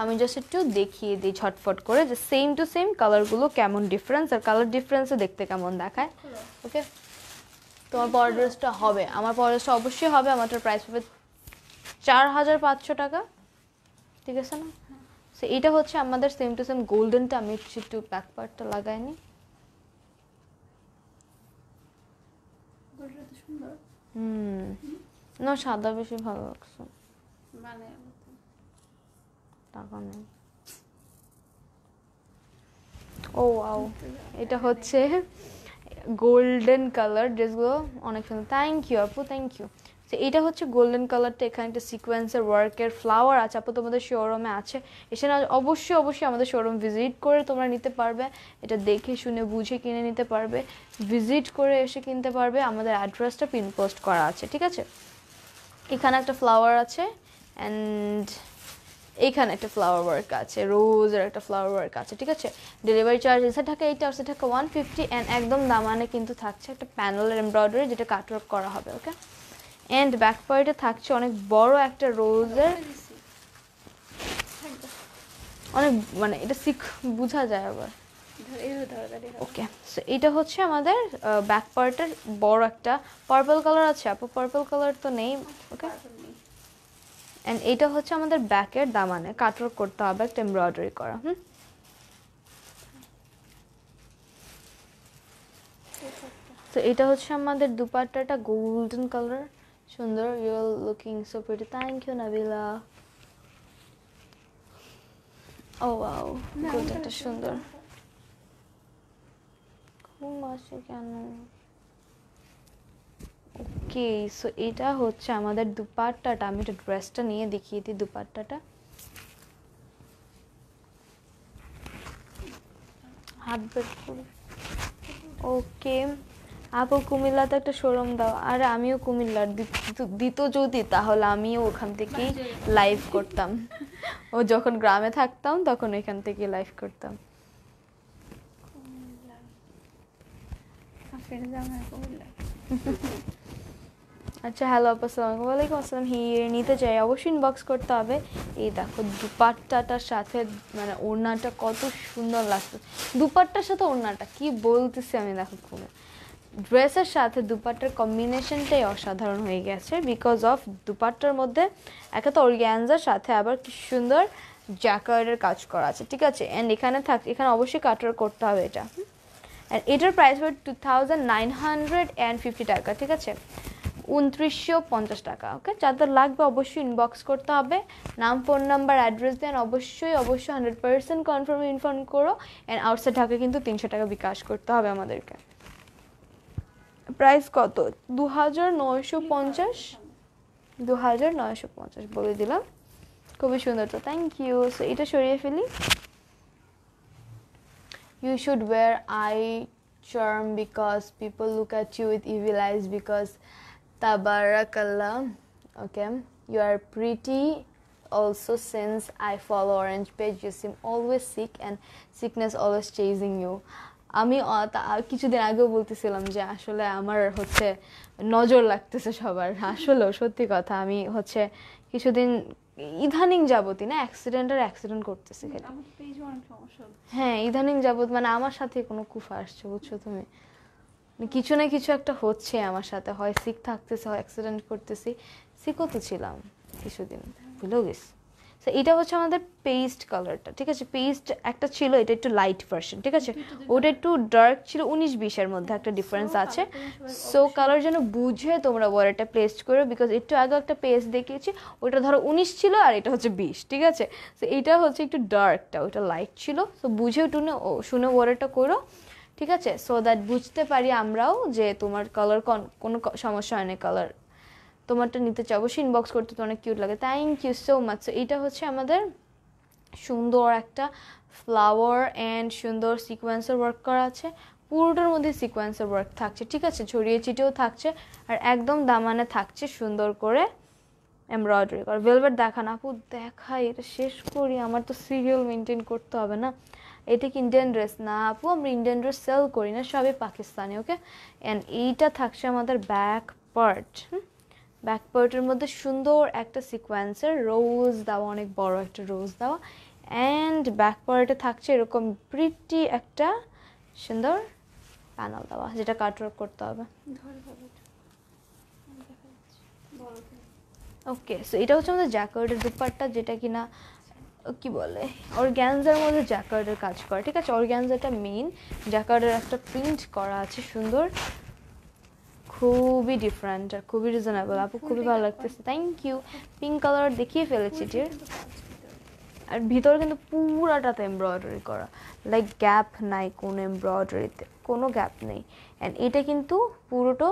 আমি জাস্ট একটু দেখিয়ে দিই ঝটফট করে যে সেম টু সেম কালারগুলো কেমন ডিফারেন্স আর কালার ডিফারেন্সও দেখতে কেমন দেখায় ওকে তোমার পর ড্রেসটা হবে আমার পর ড্রেসটা অবশ্যই হবে আমার প্রাইস হবে চার হাজার পাঁচশো টাকা ঠিক আছে না সে এটা হচ্ছে আমাদের সেম টু সেম গোল্ডেনটা আমি একটু ব্যাক পার্টটা লাগাইনি হুম না সাদা বেশি ভালো লাগছে মানে টাকা নেই ও আও এটা হচ্ছে গোল্ডেন কালার ড্রেসগুলো অনেক সুন্দর থ্যাংক ইউ আপু থ্যাংক ইউ তো এটা হচ্ছে গোল্ডেন কালারটা এখানে একটা সিকোয়েন্সের ওয়ার্কের ফ্লাওয়ার আছে আপু তোমাদের শোরুমে আছে এসে না অবশ্যই অবশ্যই আমাদের শোরুম ভিজিট করে তোমরা নিতে পারবে এটা দেখে শুনে বুঝে কিনে নিতে পারবে ভিজিট করে এসে কিনতে পারবে আমাদের অ্যাড্রেসটা পিন পোস্ট করা আছে ঠিক আছে এখানে একটা ফ্লাওয়ার আছে অ্যান্ড এইখানে একটা ফ্লাওয়ার ওয়ার্ক আছে রোজের একটা ফ্লাওয়ার ওয়ার্ক আছে ঠিক আছে ডেলিভারি চার্জ এসে থাকে এইটা আর থাকে ওয়ান ফিফটি অ্যান্ড একদম দামানে কিন্তু থাকছে একটা প্যানেলের এমব্রয়ডারি যেটা কাটওয়ার্ক করা হবে ওকে অ্যান্ড ব্যাক পয়েন্টে থাকছে অনেক বড় একটা রোজের অনেক মানে এটা শিখ বোঝা যায় আবার ওকে সো এটা হচ্ছে আমাদের ব্যাক পার্টের বড় একটা পার্পল কালার আছে আপু পার্পল কালার তো নেই ওকে অ্যান্ড এটা হচ্ছে আমাদের ব্যাকের দামানে কাটওয়ার্ক করতে হবে একটা এমব্রয়ডারি করা হুম তো এটা হচ্ছে আমাদের দুপাট্টাটা গোল্ডেন কালার সুন্দর you are looking so pretty thank you Nabila ও ওয়াও গোল্ডেনটা সুন্দর ঘুম আসে কেন ওকে সো এটা হচ্ছে আমাদের দুপাট্টাটা আমি এটা ড্রেসটা নিয়ে দেখিয়ে দিই দুপাট্টাটা হাত বের করে ওকে আপু কুমিল্লাতে একটা শোরুম দাও আর আমিও কুমিল্লার দিত যদি তাহলে আমিও ওখান থেকেই লাইভ করতাম ও যখন গ্রামে থাকতাম তখন এখান থেকে লাইভ করতাম কুমিল্লা <laughs> আচ্ছা হ্যালো আপা সালাম ওয়ালাইকুম আসসালাম হি নিতে চাই অবশ্যই ইনবক্স করতে হবে এই দেখো দুপাট্টাটার সাথে মানে ওড়নাটা কত সুন্দর লাগছে দুপাট্টার সাথে ওড়নাটা কি বলতেছি আমি দেখো খুব ড্রেসের সাথে দুপাট্টার কম্বিনেশনটাই অসাধারণ হয়ে গেছে বিকজ অফ দুপাট্টার মধ্যে একে তো অর্গ্যানজার সাথে আবার কি সুন্দর জ্যাকারের কাজ করা আছে ঠিক আছে অ্যান্ড এখানে থাক এখানে অবশ্যই কাটার করতে হবে এটা অ্যান্ড এটার প্রাইস হবে two thousand nine hundred and fifty টাকা ঠিক আছে উনত্রিশশো পঞ্চাশ টাকা ওকে যাদের লাগবে অবশ্যই ইনবক্স করতে হবে নাম ফোন নাম্বার অ্যাড্রেস দেন অবশ্যই অবশ্যই হান্ড্রেড পার্সেন্ট কনফার্ম ইনফর্ম করো অ্যান্ড আউটসাইড ঢাকা কিন্তু তিনশো টাকা বিকাশ করতে হবে আমাদেরকে প্রাইস কত দু হাজার নয়শো পঞ্চাশ দু হাজার নয়শো পঞ্চাশ বলে দিলাম খুবই সুন্দর তো থ্যাংক ইউ সো এটা সরিয়ে ফেলি you should wear eye charm because people look at you with evil eyes because tabarakallah okay you are pretty also since i follow orange page you seem always sick and sickness always chasing you আমি কিছুদিন আগেও বলতেছিলাম যে আসলে আমার হচ্ছে নজর লাগতেছে সবার আসলে সত্যি কথা আমি হচ্ছে কিছুদিন ইদানিং যাবতই না অ্যাক্সিডেন্ট আর অ্যাক্সিডেন্ট করতেছি খালি হ্যাঁ ইদানিং যাবত মানে আমার সাথে কোনো কুফা আসছে বুঝছো তুমি মানে কিছু না কিছু একটা হচ্ছে আমার সাথে হয় সিক থাকতেছে হয় অ্যাক্সিডেন্ট করতেছি সিকও তো ছিলাম কিছুদিন ভুলেও গেছি সো এটা হচ্ছে আমাদের পেস্ট কালারটা ঠিক আছে পেস্ট একটা ছিল এটা একটু লাইট ভার্সন ঠিক আছে ওটা একটু ডার্ক ছিল উনিশ বিশের মধ্যে একটা ডিফারেন্স আছে সো কালার যেন বুঝে তোমরা ওয়ারেটা পেস্ট করো বিকজ একটু আগে একটা পেস্ট দেখিয়েছি ওটা ধরো উনিশ ছিল আর এটা হচ্ছে বিশ ঠিক আছে সো এটা হচ্ছে একটু ডার্কটা ওটা লাইট ছিল সো বুঝে একটু শুনে ওয়ারেটা করো ঠিক আছে সো দ্যাট বুঝতে পারি আমরাও যে তোমার কালার কোনো সমস্যা হয় না কালার তোমারটা নিতে চাও অবশ্যই ইনবক্স করতে তো অনেক কিউট লাগে thank you so much so এইটা হচ্ছে আমাদের সুন্দর একটা ফ্লাওয়ার অ্যান্ড সুন্দর সিকোয়েন্সের ওয়ার্ক করা আছে পুরোটার মধ্যে সিকোয়েন্সের ওয়ার্ক থাকছে ঠিক আছে ছড়িয়ে ছিটেও থাকছে আর একদম দামানে থাকছে সুন্দর করে এমব্রয়ডারি করা ভেলভেট দেখা না আপু দেখাই এটা শেষ করি আমার তো সিরিয়াল মেনটেন করতে হবে না এটা কি ইন্ডিয়ান ড্রেস না আপু আমরা ইন্ডিয়ান ড্রেস সেল করি না সবই পাকিস্তানি ওকে অ্যান্ড এইটা থাকছে আমাদের ব্যাক পার্ট হুম ব্যাক পার্টের মধ্যে সুন্দর একটা সিকোয়েন্সের রোজ দেওয়া অনেক বড় একটা রোজ দেওয়া অ্যান্ড ব্যাক পার্টে থাকছে এরকম প্রিটি একটা সুন্দর প্যানেল দেওয়া যেটা কাটওয়ার্ক করতে হবে ওকে সো এটা হচ্ছে আমাদের জ্যাকার্ডের দুপারটা যেটা কিনা কি বলে অর্গ্যানজার মধ্যে জ্যাকার্ডের কাজ করে ঠিক আছে অর্গ্যানজাটা মেইন জ্যাকার্ডের একটা প্রিন্ট করা আছে সুন্দর খুবই ডিফারেন্ট আর খুবই রিজনেবল আপু খুবই ভালো লাগতেছে থ্যাংক ইউ পিঙ্ক কালার দেখিয়ে ফেলেছি এটির আর ভিতরে কিন্তু পুরাটাতে এমব্রয়ডারি করা লাইক গ্যাপ নাই কোনো এমব্রয়ডারিতে কোনো গ্যাপ নেই অ্যান্ড এটা কিন্তু পুরোটো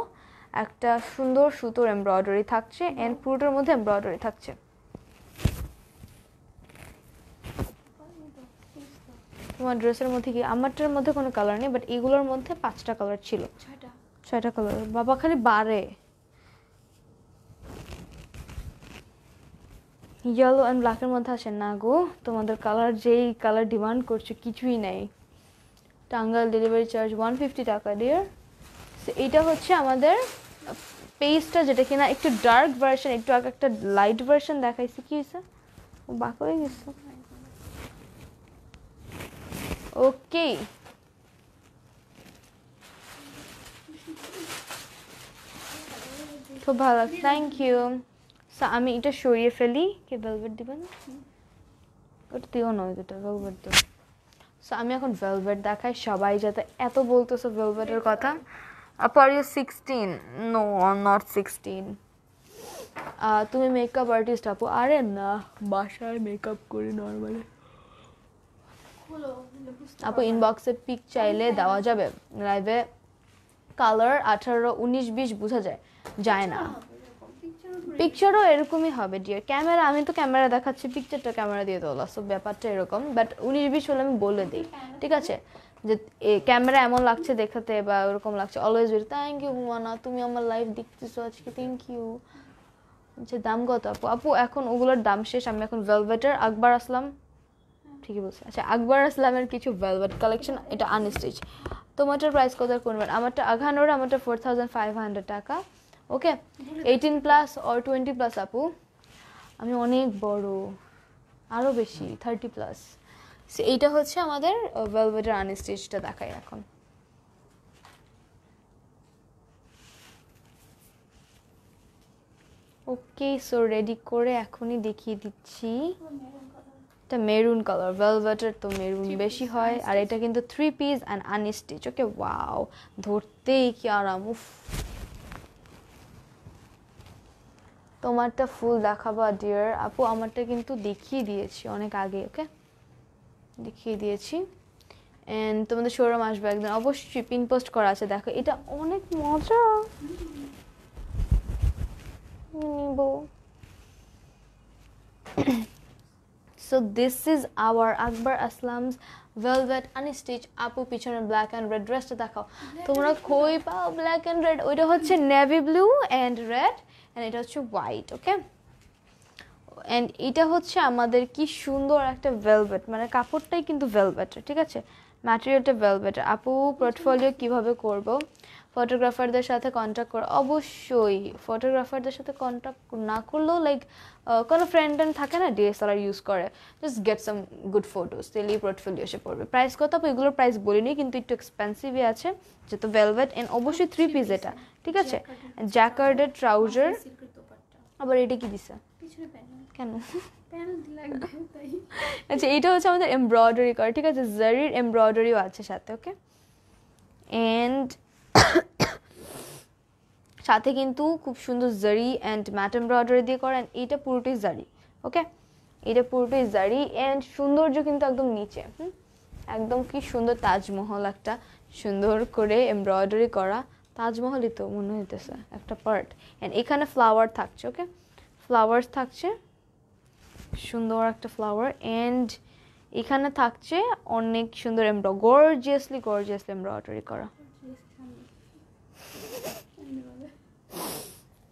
একটা সুন্দর সুতোর এমব্রয়ডারি থাকছে অ্যান্ড পুরোটার মধ্যে এমব্রয়ডারি থাকছে তোমার ড্রেসের মধ্যে কি আমারটার মধ্যে কোনো কালার নেই বাট এগুলোর মধ্যে পাঁচটা কালার ছিল ছয়টা কালার বাবা খালি বাড়ে ইয়েলো অ্যান্ড ব্ল্যাকের মধ্যে আসে না গো তোমাদের কালার যেই কালার ডিমান্ড করছে কিছুই নেই Tangail delivery charge one fifty টাকা ডিয়ার এইটা হচ্ছে আমাদের পেজটা যেটা কিনা একটু ডার্ক ভার্সন একটু আগে একটা লাইট ভার্সন দেখাইছি কি হয়েছে বাক হয়ে গেছে ওকে খুব ভালো থ্যাংক ইউ সো আমি এটা সরিয়ে ফেলি কে ভেলভেট দিবেন ওটা দিও না ওইটা ভেলভেট দিও সো আমি এখন ভেলভেট দেখাই সবাই যাতে এত বলতেছে ভেলভেটের কথা আপার are you sixteen no not sixteen তুমি মেকআপ আর্টিস্ট আপু আরে না বাসায় মেকআপ করি নর্মালি আপু ইনবক্সে পিক চাইলে দেওয়া যাবে লাইভে কালার আঠারো উনিশ বিশ বোঝা যায় যায় না পিকচারও এরকমই হবে ডিয়ার ক্যামেরা আমি তো ক্যামেরা দেখাচ্ছি পিকচারটা ক্যামেরা দিয়ে তোলা সো ব্যাপারটা এরকম বাট উনিশ বিশ হলে আমি বলে দিই ঠিক আছে যে ক্যামেরা এমন লাগছে দেখাতে বা ওরকম লাগছে always will thank you Humana তুমি আমার লাইফ দেখতেছো আজকে থ্যাংক ইউ যে দাম কত আপু আপু এখন ওগুলোর দাম শেষ আমি এখন ভেলভেটের আকবর আসলাম ঠিকই বলছি আচ্ছা আকবর আসলামের কিছু ভেলভেট কালেকশন এটা আনস্টিচ তোমারটার প্রাইস কত কোন আমারটা আঘানোর আমারটা ফোর থাউজেন্ড ফাইভ হান্ড্রেড টাকা okay eighteen plus or twenty plus আপু আমি অনেক বড় আরও বেশি থার্টি প্লাস এইটা হচ্ছে আমাদের ভেলভেটের uh, আনস্টেজটা দেখায় এখন ওকে সো রেডি করে এখনই দেখিয়ে দিচ্ছি এটা মেরুন কালার ভেলভেটের তো মেরুন বেশি হয় আর এটা কিন্তু three piece and unstitch okay wow ধরতেই কি আরাম উফ তোমারটা ফুল দেখাবো ডিয়ার আপু আমারটা কিন্তু দেখিয়ে দিয়েছি অনেক আগে ওকে দেখিয়ে দিয়েছি অ্যান্ড তোমাদের শোরুম আসবে একদিন অবশ্যই পিন পোস্ট করা আছে দেখো এটা অনেক মজা নিব so this is our Akbar Aslam's velvet unstitch আপু পিছনে ব্ল্যাক অ্যান্ড রেড ড্রেসটা দেখাও তোমরা কই পাও ব্ল্যাক অ্যান্ড রেড ওইটা হচ্ছে navy blue and red and এটা হচ্ছে হোয়াইট ওকে অ্যান্ড এটা হচ্ছে আমাদের কি সুন্দর একটা ভেলভেট মানে কাপড়টাই কিন্তু ভেলভেট ঠিক আছে ম্যাটেরিয়ালটা ভেলভেট আপু পোর্টফোলিও কিভাবে করব ফটোগ্রাফারদের সাথে কন্ট্যাক্ট কর অবশ্যই ফটোগ্রাফারদের সাথে কন্ট্যাক্ট না করলেও লাইক কোনো ফ্রেন্ড থাকে না ডিএসএলআর ইউজ করে just get some good photos তেলি পোর্টফোলিও এসে পড়বে প্রাইস কত এগুলোর প্রাইস বলিনি কিন্তু একটু এক্সপেন্সিভই আছে যেহেতু ভেলভেট অ্যান্ড অবশ্যই থ্রি পিস এটা হ্যাঁ। ঠিক আছে জ্যাকার্ডের ট্রাউজার আবার এটা কি দিছে কেন আচ্ছা এটা হচ্ছে আমাদের এমব্রয়ডারি করা ঠিক আছে জারির এমব্রয়ডারিও আছে সাথে ওকে অ্যান্ড সাথে কিন্তু খুব সুন্দর জারি অ্যান্ড ম্যাট এমব্রয়ডারি দিয়ে করা অ্যান্ড এটা পুরোটাই জারি ওকে এটা পুরোটাই জারি অ্যান্ড সৌন্দর্য কিন্তু একদম নিচে হুম একদম কি সুন্দর তাজমহল একটা সুন্দর করে এমব্রয়ডারি করা তাজমহলই তো মনে হইতেছে একটা পার্ট অ্যান্ড এখানে ফ্লাওয়ার থাকছে ওকে ফ্লাওয়ার্স থাকছে সুন্দর একটা ফ্লাওয়ার অ্যান্ড এখানে থাকছে অনেক সুন্দর এমব্র গর্জিয়াসলি গর্জিয়াসলি এমব্রয়ডারি করা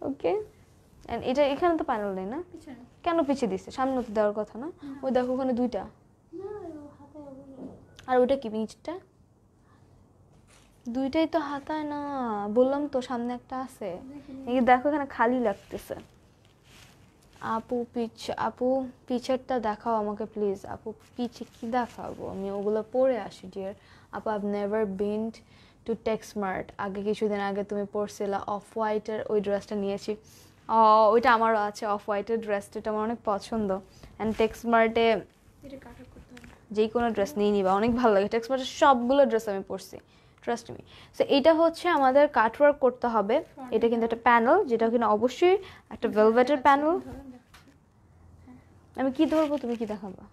ওকে এটা এখানে তো প্যানেল নেই না কেন পিছিয়ে দিচ্ছে সামনে তো দেওয়ার কথা না ওই দেখো ওখানে দুইটা আর ওইটা কি নিচটা দুইটাই তো হাতায় না বললাম তো সামনে একটা আছে এই দেখো এখানে খালি লাগতেছে আপু পিচ আপু পিচারটা দেখাও আমাকে প্লিজ আপু পিছে কি দেখাবো আমি ওগুলো পরে আসি ডিয়ার আপু আপ নেভার বিন্ড টু মার্ট আগে কিছুদিন আগে তুমি পরছিলা অফ হোয়াইটের ওই ড্রেসটা নিয়েছি ওইটা আমারও আছে অফ হোয়াইটের ড্রেসটা এটা আমার অনেক পছন্দ অ্যান্ড মার্টে যে কোনো ড্রেস নিয়ে নিবা অনেক ভালো লাগে টেক্সমার্টের সবগুলো ড্রেস আমি পরছি ট্রাস্ট মি সো এটা হচ্ছে আমাদের কাটওয়ার্ক করতে হবে এটা কিন্তু একটা প্যানেল যেটা কিন্তু অবশ্যই একটা ভেলভেটের প্যানেল আমি কি ধরবো তুমি কি দেখাবা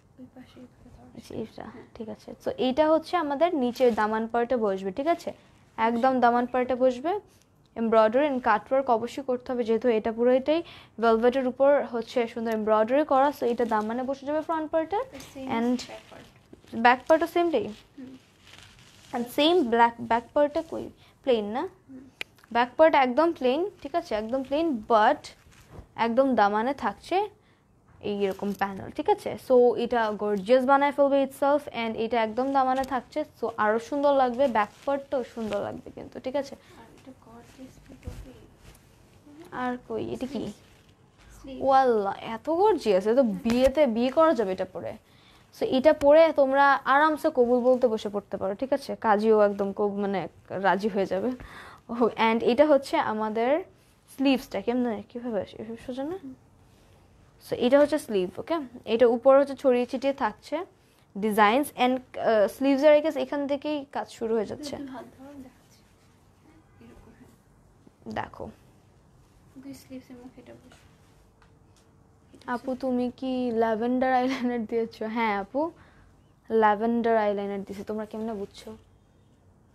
এইটা ঠিক আছে তো এইটা হচ্ছে আমাদের নিচের দামান পার্টে বসবে ঠিক আছে একদম দামান পার্টে বসবে এমব্রয়ডারি অ্যান্ড কাটওয়ার্ক অবশ্যই করতে হবে যেহেতু এটা পুরো এটাই ভেলভেটের উপর হচ্ছে সুন্দর এমব্রয়ডারি করা সো এটা দামানে বসে যাবে ফ্রন্ট পার্টে অ্যান্ড ব্যাক পার্টও ডেই অ্যান্ড সেম ব্ল্যাক ব্যাক পার্টটা কই প্লেন না ব্যাক পার্ট একদম প্লেন ঠিক আছে একদম প্লেন বাট একদম দামানে থাকছে এইরকম প্যানেল ঠিক আছে সো এটা গর্জিয়াস বানায় ফেলবে ইটসেলফ অ্যান্ড এটা একদম দামানে থাকছে সো আরও সুন্দর লাগবে তো সুন্দর লাগবে কিন্তু ঠিক আছে আর কই এটা কি ওয়াল্লা এত গর্জিয়াস এত বিয়েতে বিয়ে করা যাবে এটা পরে সো এটা পরে তোমরা আরামসে কবুল বলতে বসে পড়তে পারো ঠিক আছে কাজীও একদম মানে রাজি হয়ে যাবে ও অ্যান্ড এটা হচ্ছে আমাদের স্লিভসটা কেমন কীভাবে সোজা না সো এটা হচ্ছে স্লিভ ওকে এটা উপর হচ্ছে ছড়িয়ে ছিটিয়ে থাকছে ডিজাইনস অ্যান্ড স্লিভস আর গেস এখান থেকেই কাজ শুরু হয়ে যাচ্ছে দেখো আপু তুমি কি ল্যাভেন্ডার আইলাইনার দিয়েছো হ্যাঁ আপু ল্যাভেন্ডার আইলাইনার দিয়েছি তোমরা কেমন বুঝছো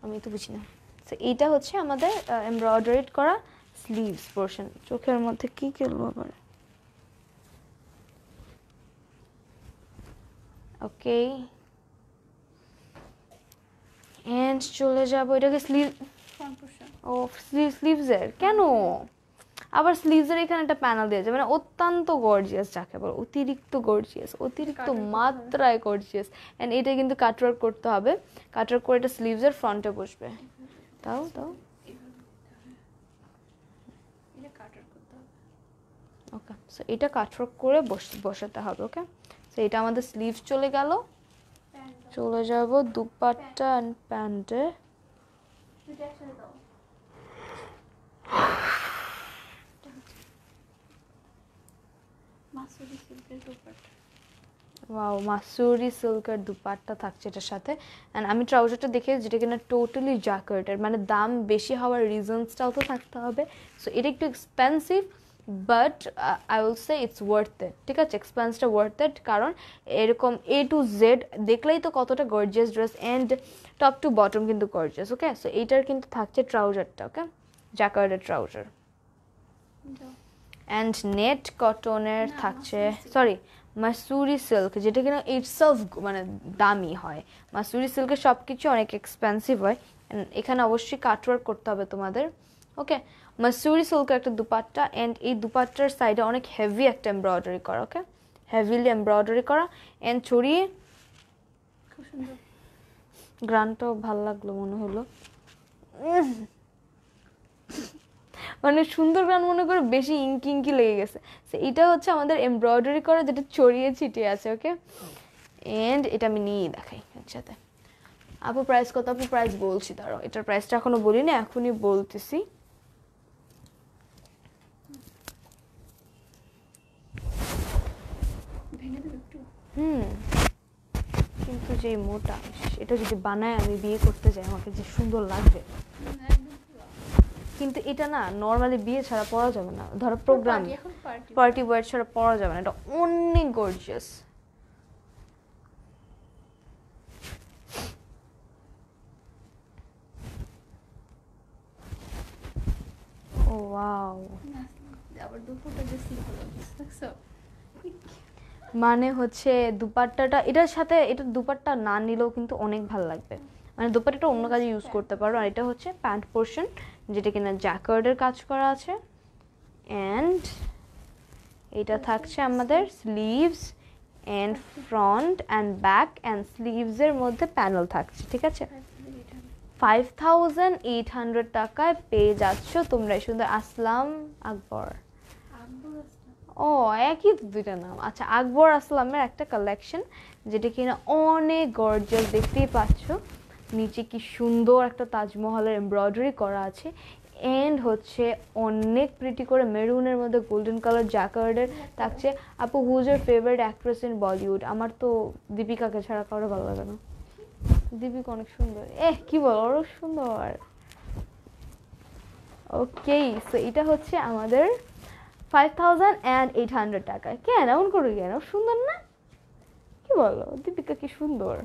আমি তো বুঝি না তো এইটা হচ্ছে আমাদের এমব্রয়ডারিড uh, করা স্লিভস পোর্শন চোখের মধ্যে কী কেলবো আবার ওকে অ্যান্ড চলে যাবো এটাকে স্লিভ ও স্লিভসের কেন আবার স্লিভসের এখানে একটা প্যানেল দিয়েছে মানে অত্যন্ত গর্জিয়াস যাকে বলো অতিরিক্ত গর্জিয়াস অতিরিক্ত মাত্রায় গর্জিয়াস অ্যান্ড এটা কিন্তু কাটওয়ার্ক করতে হবে কাটওয়ার্ক করে এটা স্লিভসের ফ্রন্টে বসবে তাও তাও ওকে সো এটা কাটওয়ার্ক করে বসাতে হবে ওকে তো এটা আমাদের স্লিভ চলে গেল চলে যাব দুপাট্টা অ্যান্ড প্যান্টে ওয়াও মাসুরি সিল্কের দুপাট্টা থাকছে এটার সাথে অ্যান্ড আমি ট্রাউজারটা দেখে যেটা কিনা টোটালি জ্যাকেটের মানে দাম বেশি হওয়ার রিজনসটাও তো থাকতে হবে সো এটা একটু expensive but I will say it's worth that ঠিক আছে এক্সপেন্সটা ওয়ার্থ দ্যাট কারণ এরকম এ টু জেড দেখলেই তো কতটা gorgeous dress and top to bottom কিন্তু গর্জিয়াস ওকে সো এইটার কিন্তু থাকছে ট্রাউজারটা ওকে জ্যাকার্ডের ট্রাউজার অ্যান্ড নেট কটনের থাকছে সরি মাসুরি সিল্ক যেটা কিনা ইটসেলফ মানে দামি হয় মাসুরি সিল্কের সব কিছু অনেক এক্সপেন্সিভ হয় এখানে অবশ্যই কাটওয়ার্ক করতে হবে তোমাদের ওকে মাসুরি সিল্কের একটা দুপাট্টা অ্যান্ড এই দুপাট্টার সাইডে অনেক হেভি একটা এমব্রয়ডারি করা ওকে হেভিলি এমব্রয়ডারি করা অ্যান্ড ছড়িয়ে গ্রানটাও ভাল লাগলো মনে হলো মানে সুন্দর গান মনে করে বেশি ইঙ্কি ইঙ্কি লেগে গেছে এটা হচ্ছে আমাদের এমব্রয়ডারি করা যেটা ছড়িয়ে ছিটিয়ে আছে ওকে অ্যান্ড এটা আমি নিয়েই দেখাই একসাথে আপু প্রাইস কত আপু প্রাইস বলছি ধরো এটার প্রাইসটা এখনও বলিনি এখনই বলতেছি হুম কিন্তু যে মোটা এটা যদি বানায় আমি বিয়ে করতে যাই আমাকে যে সুন্দর লাগবে কিন্তু এটা না নর্মালি বিয়ে ছাড়া পড়া যাবে না ধরো প্রোগ্রাম পার্টি ওয়ার্ড ছাড়া পড়া যাবে না এটা অনেক গর্জিয়াস ও ওয়াও আবার দুপুরটা যে সিল হলো মানে হচ্ছে দুপাট্টাটা এটার সাথে এটা দুপাট্টা না নিলেও কিন্তু অনেক ভালো লাগবে মানে দুপাট্টাটা অন্য কাজে ইউজ হ্যাঁ। করতে পারো আর এটা হচ্ছে প্যান্ট পোর্শন যেটা কিনা জ্যাকার্ডের কাজ করা আছে অ্যান্ড এটা থাকছে আমাদের sleeves and front and back and স্লিভসের মধ্যে প্যানেল থাকছে ঠিক আছে ফাইভ থাউজেন্ড এইট হান্ড্রেড টাকায় পেয়ে যাচ্ছ তোমরা সুন্দর আসলাম আকবর ও একই তো দুইটা নাম আচ্ছা আকবর আসলামের একটা কালেকশন যেটা কিনা অনেক গর্জাস দেখতেই পাচ্ছ নিচে কি সুন্দর একটা তাজমহলের এমব্রয়ডারি করা আছে এন্ড হচ্ছে অনেক প্রিটি করে মেরুনের মধ্যে গোল্ডেন কালার জ্যাকার্ডের থাকছে আপু হুজ এর ফেভারিট অ্যাক্ট্রেস ইন বলিউড আমার তো দীপিকাকে ছাড়া কারো ভালো লাগে না দীপিকা অনেক সুন্দর এ কি বল অনেক সুন্দর ওকে সো এটা হচ্ছে আমাদের five thousand and eight hundred টাকা কেন এমন করবি কেন সুন্দর না কি বলো দীপিকা কি সুন্দর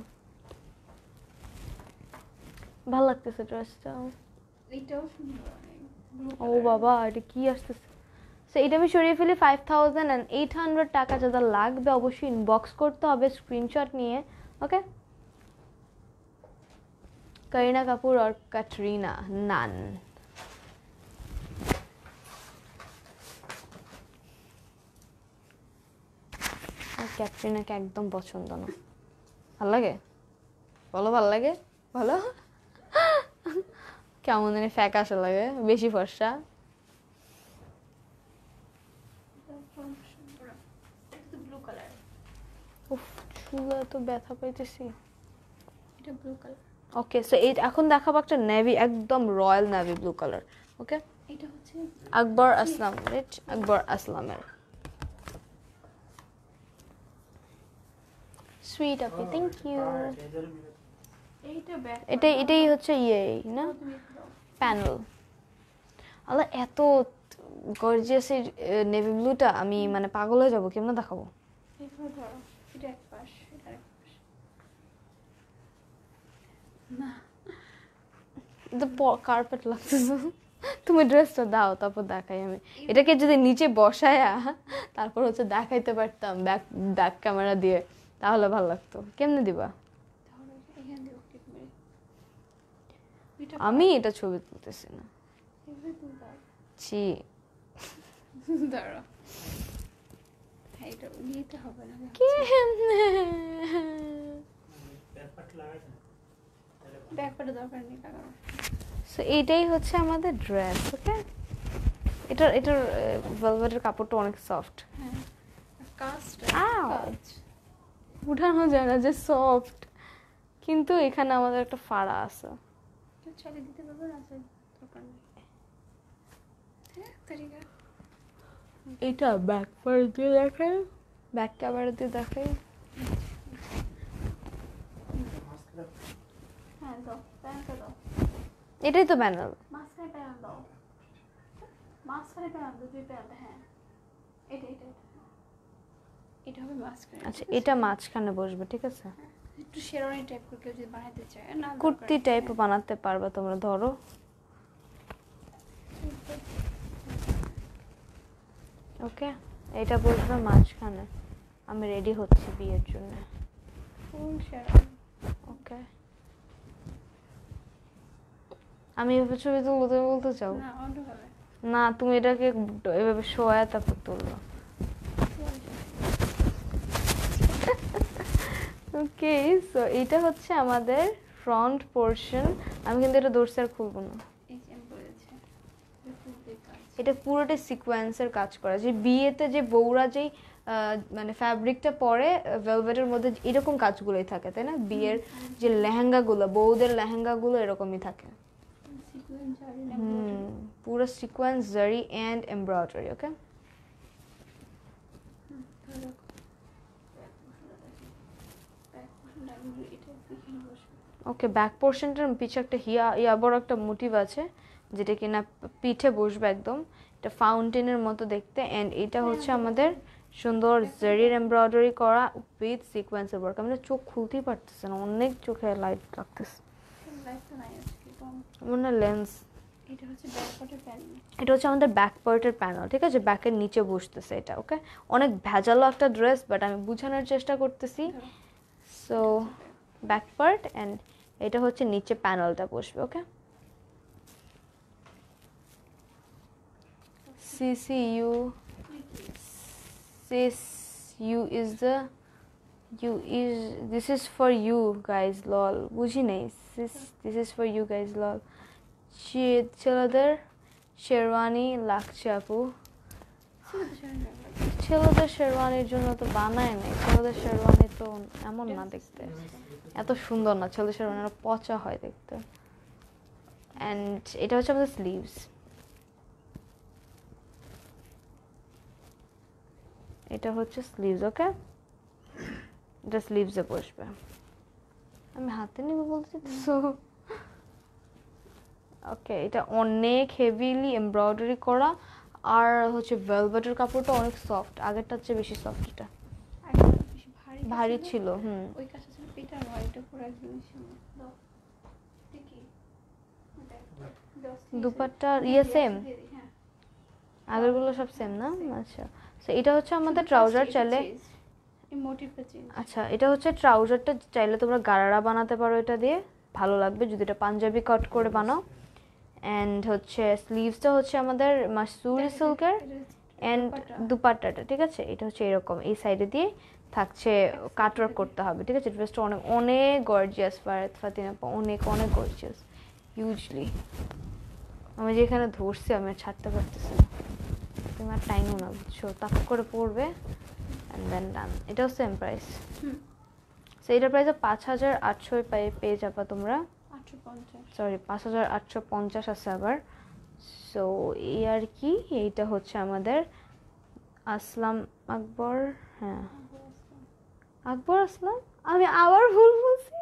ভাল লাগতেছে ড্রেসটা ও বাবা এটা কি আসতেছে সো এটা আমি সরিয়ে ফেলি five thousand and eight hundred টাকা যারা লাগবে অবশ্যই ইনবক্স করতে হবে স্ক্রিনশট নিয়ে ওকে করিনা কাপুর আর ক্যাটরিনা নান আমার ক্যাটরিনাকে একদম পছন্দ না ভাল লাগে বলো ভাল লাগে বলো কেমন জানি ফ্যাকাশা লাগে বেশি ফর্সা চুলা তো ব্যথা পাইতেছি ওকে সো এই এখন দেখাবো একটা নেভি একদম royal navy blue colour okay এটা হচ্ছে আকবর আসলাম আকবর আসলামের সুইট আপু থ্যাংক ইউ এটা এটাই হচ্ছে ইয়ে না প্যানেল oh, আল্লাহ এত গর্জিয়াসের নেভি ব্লুটা আমি মানে পাগল হয়ে যাবো কেমন দেখাবো কার্পেট লাগতেছে তুমি ড্রেসটা দাও তারপর দেখাই আমি এটাকে যদি নিচে বসায়া তারপর হচ্ছে দেখাইতে পারতাম ব্যাক ব্যাক ক্যামেরা দিয়ে তাহলে ভালো লাগতো কেমনে দিবা আমি এটা ছবি তুলতেছি না ছি এইটাই হচ্ছে আমাদের ড্রেস ওকে এটার এটার ভেলভেটের কাপড়টা অনেক সফট হ্যাঁ কাস্ট কাজ উঠানো যায় না যে সফট কিন্তু এখানে আমাদের একটা ফাড়া আছে আচ্ছা, হ্যাঁ, এটা ব্যাক পার দিয়ে দেখে ব্যাক কাভার দিয়ে দেখায় হ্যাঁ, এটাই তো প্যানেল মাস্কারে প্যানেল দাও মাস্কারে প্যানেল দাও দুই প্যানেল হ্যাঁ এটা হবে মাঝখানে আচ্ছা এটা মাঝখানে বসবে ঠিক আছে একটু শেরওয়ানি টাইপ করে কেউ যদি বানাতে চায় না কুর্তি টাইপ বানাতে তোমরা ধরো ওকে এটা বসবে মাঝখানে আমি রেডি হচ্ছি বিয়ের জন্য ওকে আমি এভাবে ছবি তুলতে বলতে চাও না তুমি এটাকে এভাবে শোয়া তারপর তুললো ওকে সো এটা হচ্ছে আমাদের ফ্রন্ট পোর্শন আমি কিন্তু এটা দর্শি আর খুলবো না এটা পুরোটা সিকোয়েন্সের কাজ করা যে বিয়েতে যে বউরা যেই মানে ফ্যাব্রিকটা পরে ভেলভেটের মধ্যে এরকম কাজগুলোই থাকে তাই না বিয়ের যে লেহেঙ্গাগুলো বউদের লেহেঙ্গাগুলো এরকমই থাকে পুরো sequence zari and embroidery okay okay back পোর্শনটার পিছে একটা হিয়া ইয়া বড় একটা মোটিভ আছে যেটা কিনা পিঠে বসবে একদম এটা ফাউন্টেনের মতো দেখতে অ্যান্ড এটা হচ্ছে আমাদের সুন্দর জেরির এমব্রয়ডারি করা উইথ সিকোয়েন্সের ওয়ার্ক আমি চোখ খুলতেই পারতেছে না অনেক চোখে লাইট লাগতেছে মনে লেন্স এটা হচ্ছে আমাদের ব্যাক প্যানেল ঠিক আছে ব্যাকের নিচে বসতেছে এটা ওকে অনেক ভেজালো একটা ড্রেস বাট আমি বোঝানোর চেষ্টা করতেছি সো ব্যাক পার্ট অ্যান্ড এটা হচ্ছে নিচে প্যানেলটা বসবে ওকে সিসিইউ sis you is the you is this is for you guys lol বুঝি নেই sis this is for you guys lol ছেলেদের শেরওয়ানি লাগছে আপু ছেলেদের শেরওয়ানির জন্য তো বানায় নেই ছেলেদের শেরওয়ানি তো এমন না দেখতে এত সুন্দর না ছেলে শাড়ি ওনারা পচা হয় দেখতে অ্যান্ড এটা হচ্ছে আমাদের স্লিভস এটা হচ্ছে স্লিভস ওকে এটা স্লিভসে বসবে আমি হাতে নিব বলছি সো ওকে এটা অনেক হেভিলি এমব্রয়ডারি করা আর হচ্ছে ভেলভেটের কাপড়টা অনেক সফট আগেরটা হচ্ছে বেশি সফট এটা ভারী ছিল হুম ওই এটা হোয়াইটে পুরো একদম দুপাটটা ইয়ে সেম হ্যাঁ। আগেরগুলো সব সেম না আচ্ছা সো এটা হচ্ছে আমাদের ট্রাউজার চাইলে আচ্ছা এটা হচ্ছে ট্রাউজারটা চাইলে তোমরা গারারা বানাতে পারো এটা দিয়ে ভালো লাগবে যদি এটা পাঞ্জাবি কাট করে বানাও অ্যান্ড হচ্ছে স্লিভসটা হচ্ছে আমাদের মাসুরি সিল্কের অ্যান্ড দুপাট্টাটা ঠিক আছে এটা হচ্ছে এরকম এই সাইডে দিয়ে থাকছে কাটওয়ার্ক করতে হবে ঠিক আছে ড্রেসটা অনেক অনেক গর্জিয়াস ফারাত ফাতিনাপা অনেক অনেক গর্জিয়াস হিউজলি আমি যেখানে ধরছি আমি আর ছাড়তে পারতেছি না তুমি আর টাইমও না বুঝছো তাক করে পড়বে অ্যান্ড দেন ডান এটাও সেম প্রাইস সো এটার প্রাইস পাঁচ হাজার আটশো পেয়ে যাবা তোমরা সরি পাঁচ হাজার আটশো পঞ্চাশ আছে আবার সো এই আর কি এইটা হচ্ছে আমাদের আসলাম আকবর হ্যাঁ আকবর আসলাম আমি আবার ভুল বলছি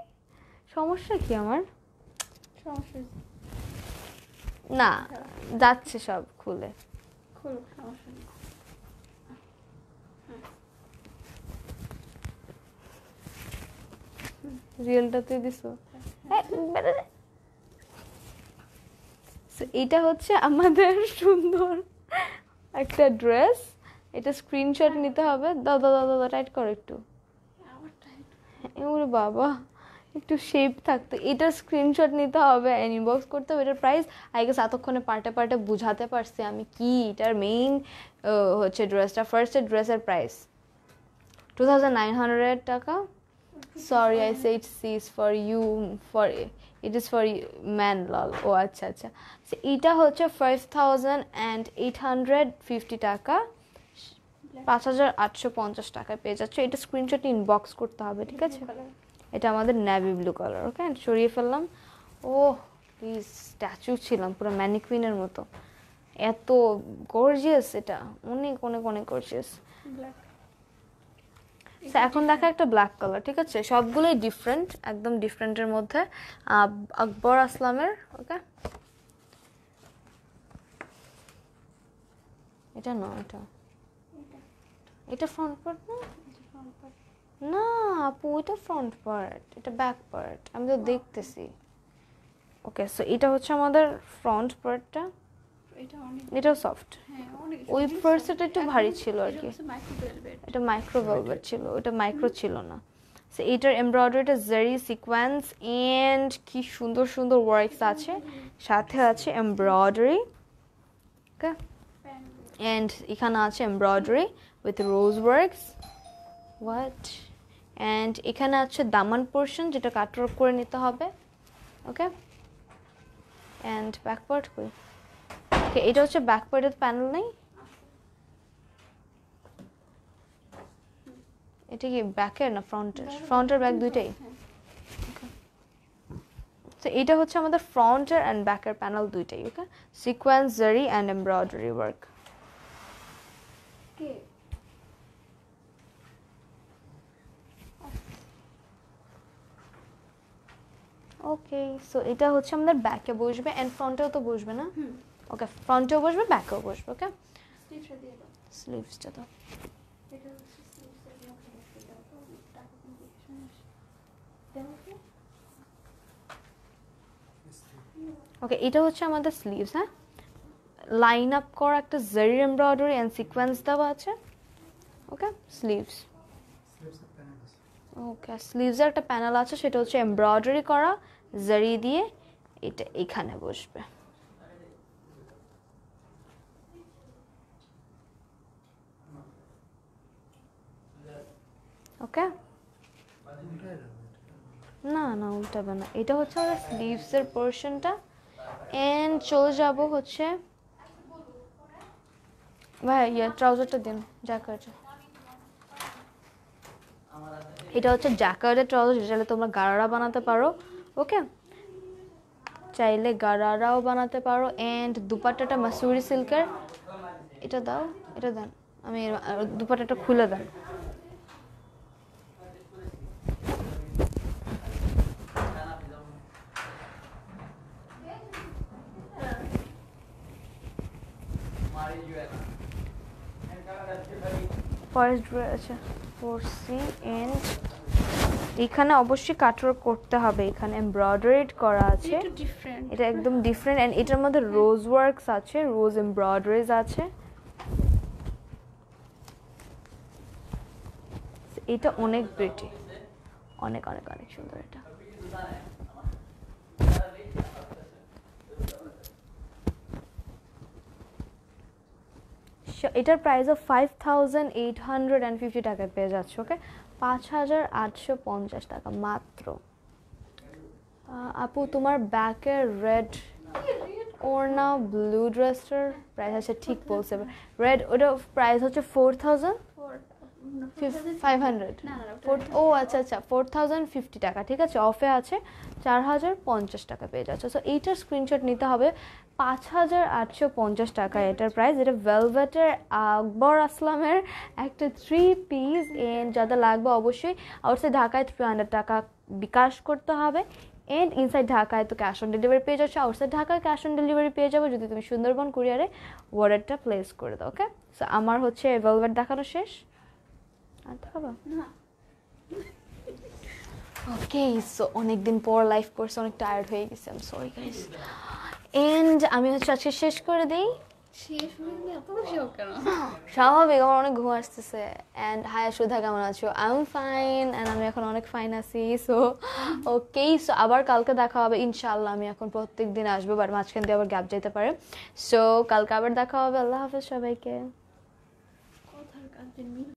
সমস্যা কি আমার সমস্যা না যাচ্ছে সব খুলে সমস্যা রিয়েলটা তুই দিছো এটা হচ্ছে আমাদের সুন্দর একটা ড্রেস এটা স্ক্রিনশট হ্যাঁ। নিতে হবে দাদা দাদা টাইট করো একটু ওর বাবা একটু শেপ থাকতো এটার স্ক্রিনশট নিতে হবে অ্যানিবক্স ইনবক্স করতে হবে এটার প্রাইস আই গেস এতক্ষণে পার্টে পার্টে বুঝাতে পারছি আমি কি এটার মেইন হচ্ছে ড্রেসটা ফার্স্টে ড্রেসের price two thousand nine hundred টাকা sorry I say it's is for you for it is for man lol ও আচ্ছা আচ্ছা এটা হচ্ছে five thousand and eight hundred fifty টাকা পাঁচ হাজার আটশো পঞ্চাশ টাকায় পেয়ে যাচ্ছে এটা স্ক্রিনশটে ইনবক্স করতে হবে ঠিক আছে এটা আমাদের ন্যাভি ব্লু কালার ওকে সরিয়ে ফেললাম ও প্লিজ স্ট্যাচু ছিলাম পুরো ম্যানিকুইনের মতো এত গর্জিয়াস এটা অনেক অনেক অনেক গর্জিয়াস এখন দেখা একটা ব্ল্যাক কালার ঠিক আছে সবগুলোই ডিফারেন্ট একদম ডিফারেন্টের মধ্যে আকবর আসলামের ওকে এটা না এটা এটা ফ্রন্ট পার্ট না না আপু এটা ফ্রন্ট পার্ট এটা ব্যাক পার্ট আমি তো দেখতেছি ওকে সো এটা হচ্ছে আমাদের ফ্রন্ট পার্টটা এটাও সফট হ্যাঁ, ওই পার্সেটা একটু ভারী ছিল আর কি এটা মাইক্রো ভেলভেট ছিল ওটা মাইক্রো ছিল না সো এইটার এমব্রয়ডারিটা জেরি সিকোয়েন্স অ্যান্ড কি সুন্দর সুন্দর ওয়ার্কস আছে সাথে আছে এমব্রয়ডারি ওকে অ্যান্ড এখানে আছে embroidery with rose works what and এখানে আছে দামান পোর্শন যেটা কাটওয়ার্ক করে নিতে হবে ওকে অ্যান্ড ব্যাকওয়ার্ড কই ওকে এটা হচ্ছে ব্যাকওয়ার্ডের প্যানেল নেই এটা কি ব্যাকের না ফ্রন্টের ফ্রন্টের ব্যাক দুইটাই তো এটা হচ্ছে আমাদের ফ্রন্টের অ্যান্ড ব্যাকের প্যানেল দুইটাই okay sequence zari and embroidery work okay so এটা হচ্ছে আমাদের ব্যাকে বসবে অ্যান্ড ফ্রন্টেও তো বসবে না ওকে ফ্রন্টেও বসবে ব্যাকেও বসবে ওকে স্লিভসটা তো ওকে এটা হচ্ছে আমাদের স্লিভস হ্যাঁ লাইন আপ করা একটা জারি এমব্রয়ডারি অ্যান্ড সিকোয়েন্স দেওয়া আছে ওকে স্লিভস ওকে স্লিভসের একটা প্যানেল আছে সেটা হচ্ছে এমব্রয়ডারি করা জারি দিয়ে এটা এখানে বসবে ওকে না না উল্টাবে না এটা হচ্ছে আমাদের স্লিভসের পোর্শনটা অ্যান্ড চলে যাব হচ্ছে ভাই ইয়ে ট্রাউজারটা দিন জ্যাকেট এটা হচ্ছে জ্যাকেটের ট্রাউজার যেটা তোমরা গাড়ারা বানাতে পারো ওকে চাইলে গারারাও বানাতে পারো অ্যান্ড দুপাট্টাটা মাসুরি সিল্কের এটা দাও এটা দেন আমি দুপাট্টাটা খুলে দেন আছে ফোর সি এন্ড এখানে অবশ্যই কাটওয়ার্ক করতে হবে এখানে এমব্রয়ডারিড করা আছে এটা একদম ডিফারেন্ট অ্যান্ড এটার মধ্যে রোজ ওয়ার্কস আছে রোজ এমব্রয়ডারিজ আছে এটা অনেক বেটি অনেক অনেক অনেক সুন্দর এটা এটার price of five thousand eight hundred and fifty টাকায় পেয়ে যাচ্ছে ওকে পাঁচ হাজার আটশো পঞ্চাশ টাকা মাত্র আপু তোমার ব্যাকের রেড ওড়না ব্লু ড্রেসটার প্রাইস আছে ঠিক বলছে রেড ওটা প্রাইস হচ্ছে ফোর থাউজেন্ড ফাইভ হান্ড্রেড ও আচ্ছা আচ্ছা ফোর থাউজেন্ড ফিফটি টাকা ঠিক আছে অফে আছে চার হাজার পঞ্চাশ টাকা পেয়ে যাচ্ছে সো এইটার স্ক্রিনশট নিতে হবে পাঁচ হাজার আটশো পঞ্চাশ টাকা এটার প্রাইস এটা ভেলভেটের আকবর আসলামের একটা থ্রি পিস এন্ড যাদের লাগবে অবশ্যই অবশ্যই ঢাকায় থ্রি হান্ড্রেড টাকা বিকাশ করতে হবে এন্ড ইনসাইড ঢাকায় তো ক্যাশ অন ডেলিভারি পেয়ে যাচ্ছে আউটসাইড ঢাকায় ক্যাশ অন ডেলিভারি পেয়ে যাবো যদি তুমি সুন্দরবন কুরিয়ারে অর্ডারটা প্লেস করে দাও ওকে সো আমার হচ্ছে ভেলভেট দেখানো শেষ আর দেখাবো না ওকে অনেকদিন পর লাইফ করছে অনেক টায়ার্ড হয়ে গেছে আম সরি গাইস এন্ড আমি হচ্ছে আজকে শেষ করে দিই মানে স্বাভাবিক আমার অনেক ঘুম আসতেছে অ্যান্ড হায় সুধা কেমন আছো আই এম ফাইন অ্যান্ড আমি এখন অনেক ফাইন আছি সো ওকে সো আবার কালকে দেখা হবে ইনশাল্লাহ আমি এখন প্রত্যেক দিন আসবো বাট মাঝখান দিয়ে আবার গ্যাপ যেতে পারে সো কালকে আবার দেখা হবে আল্লাহ হাফেজ সবাইকে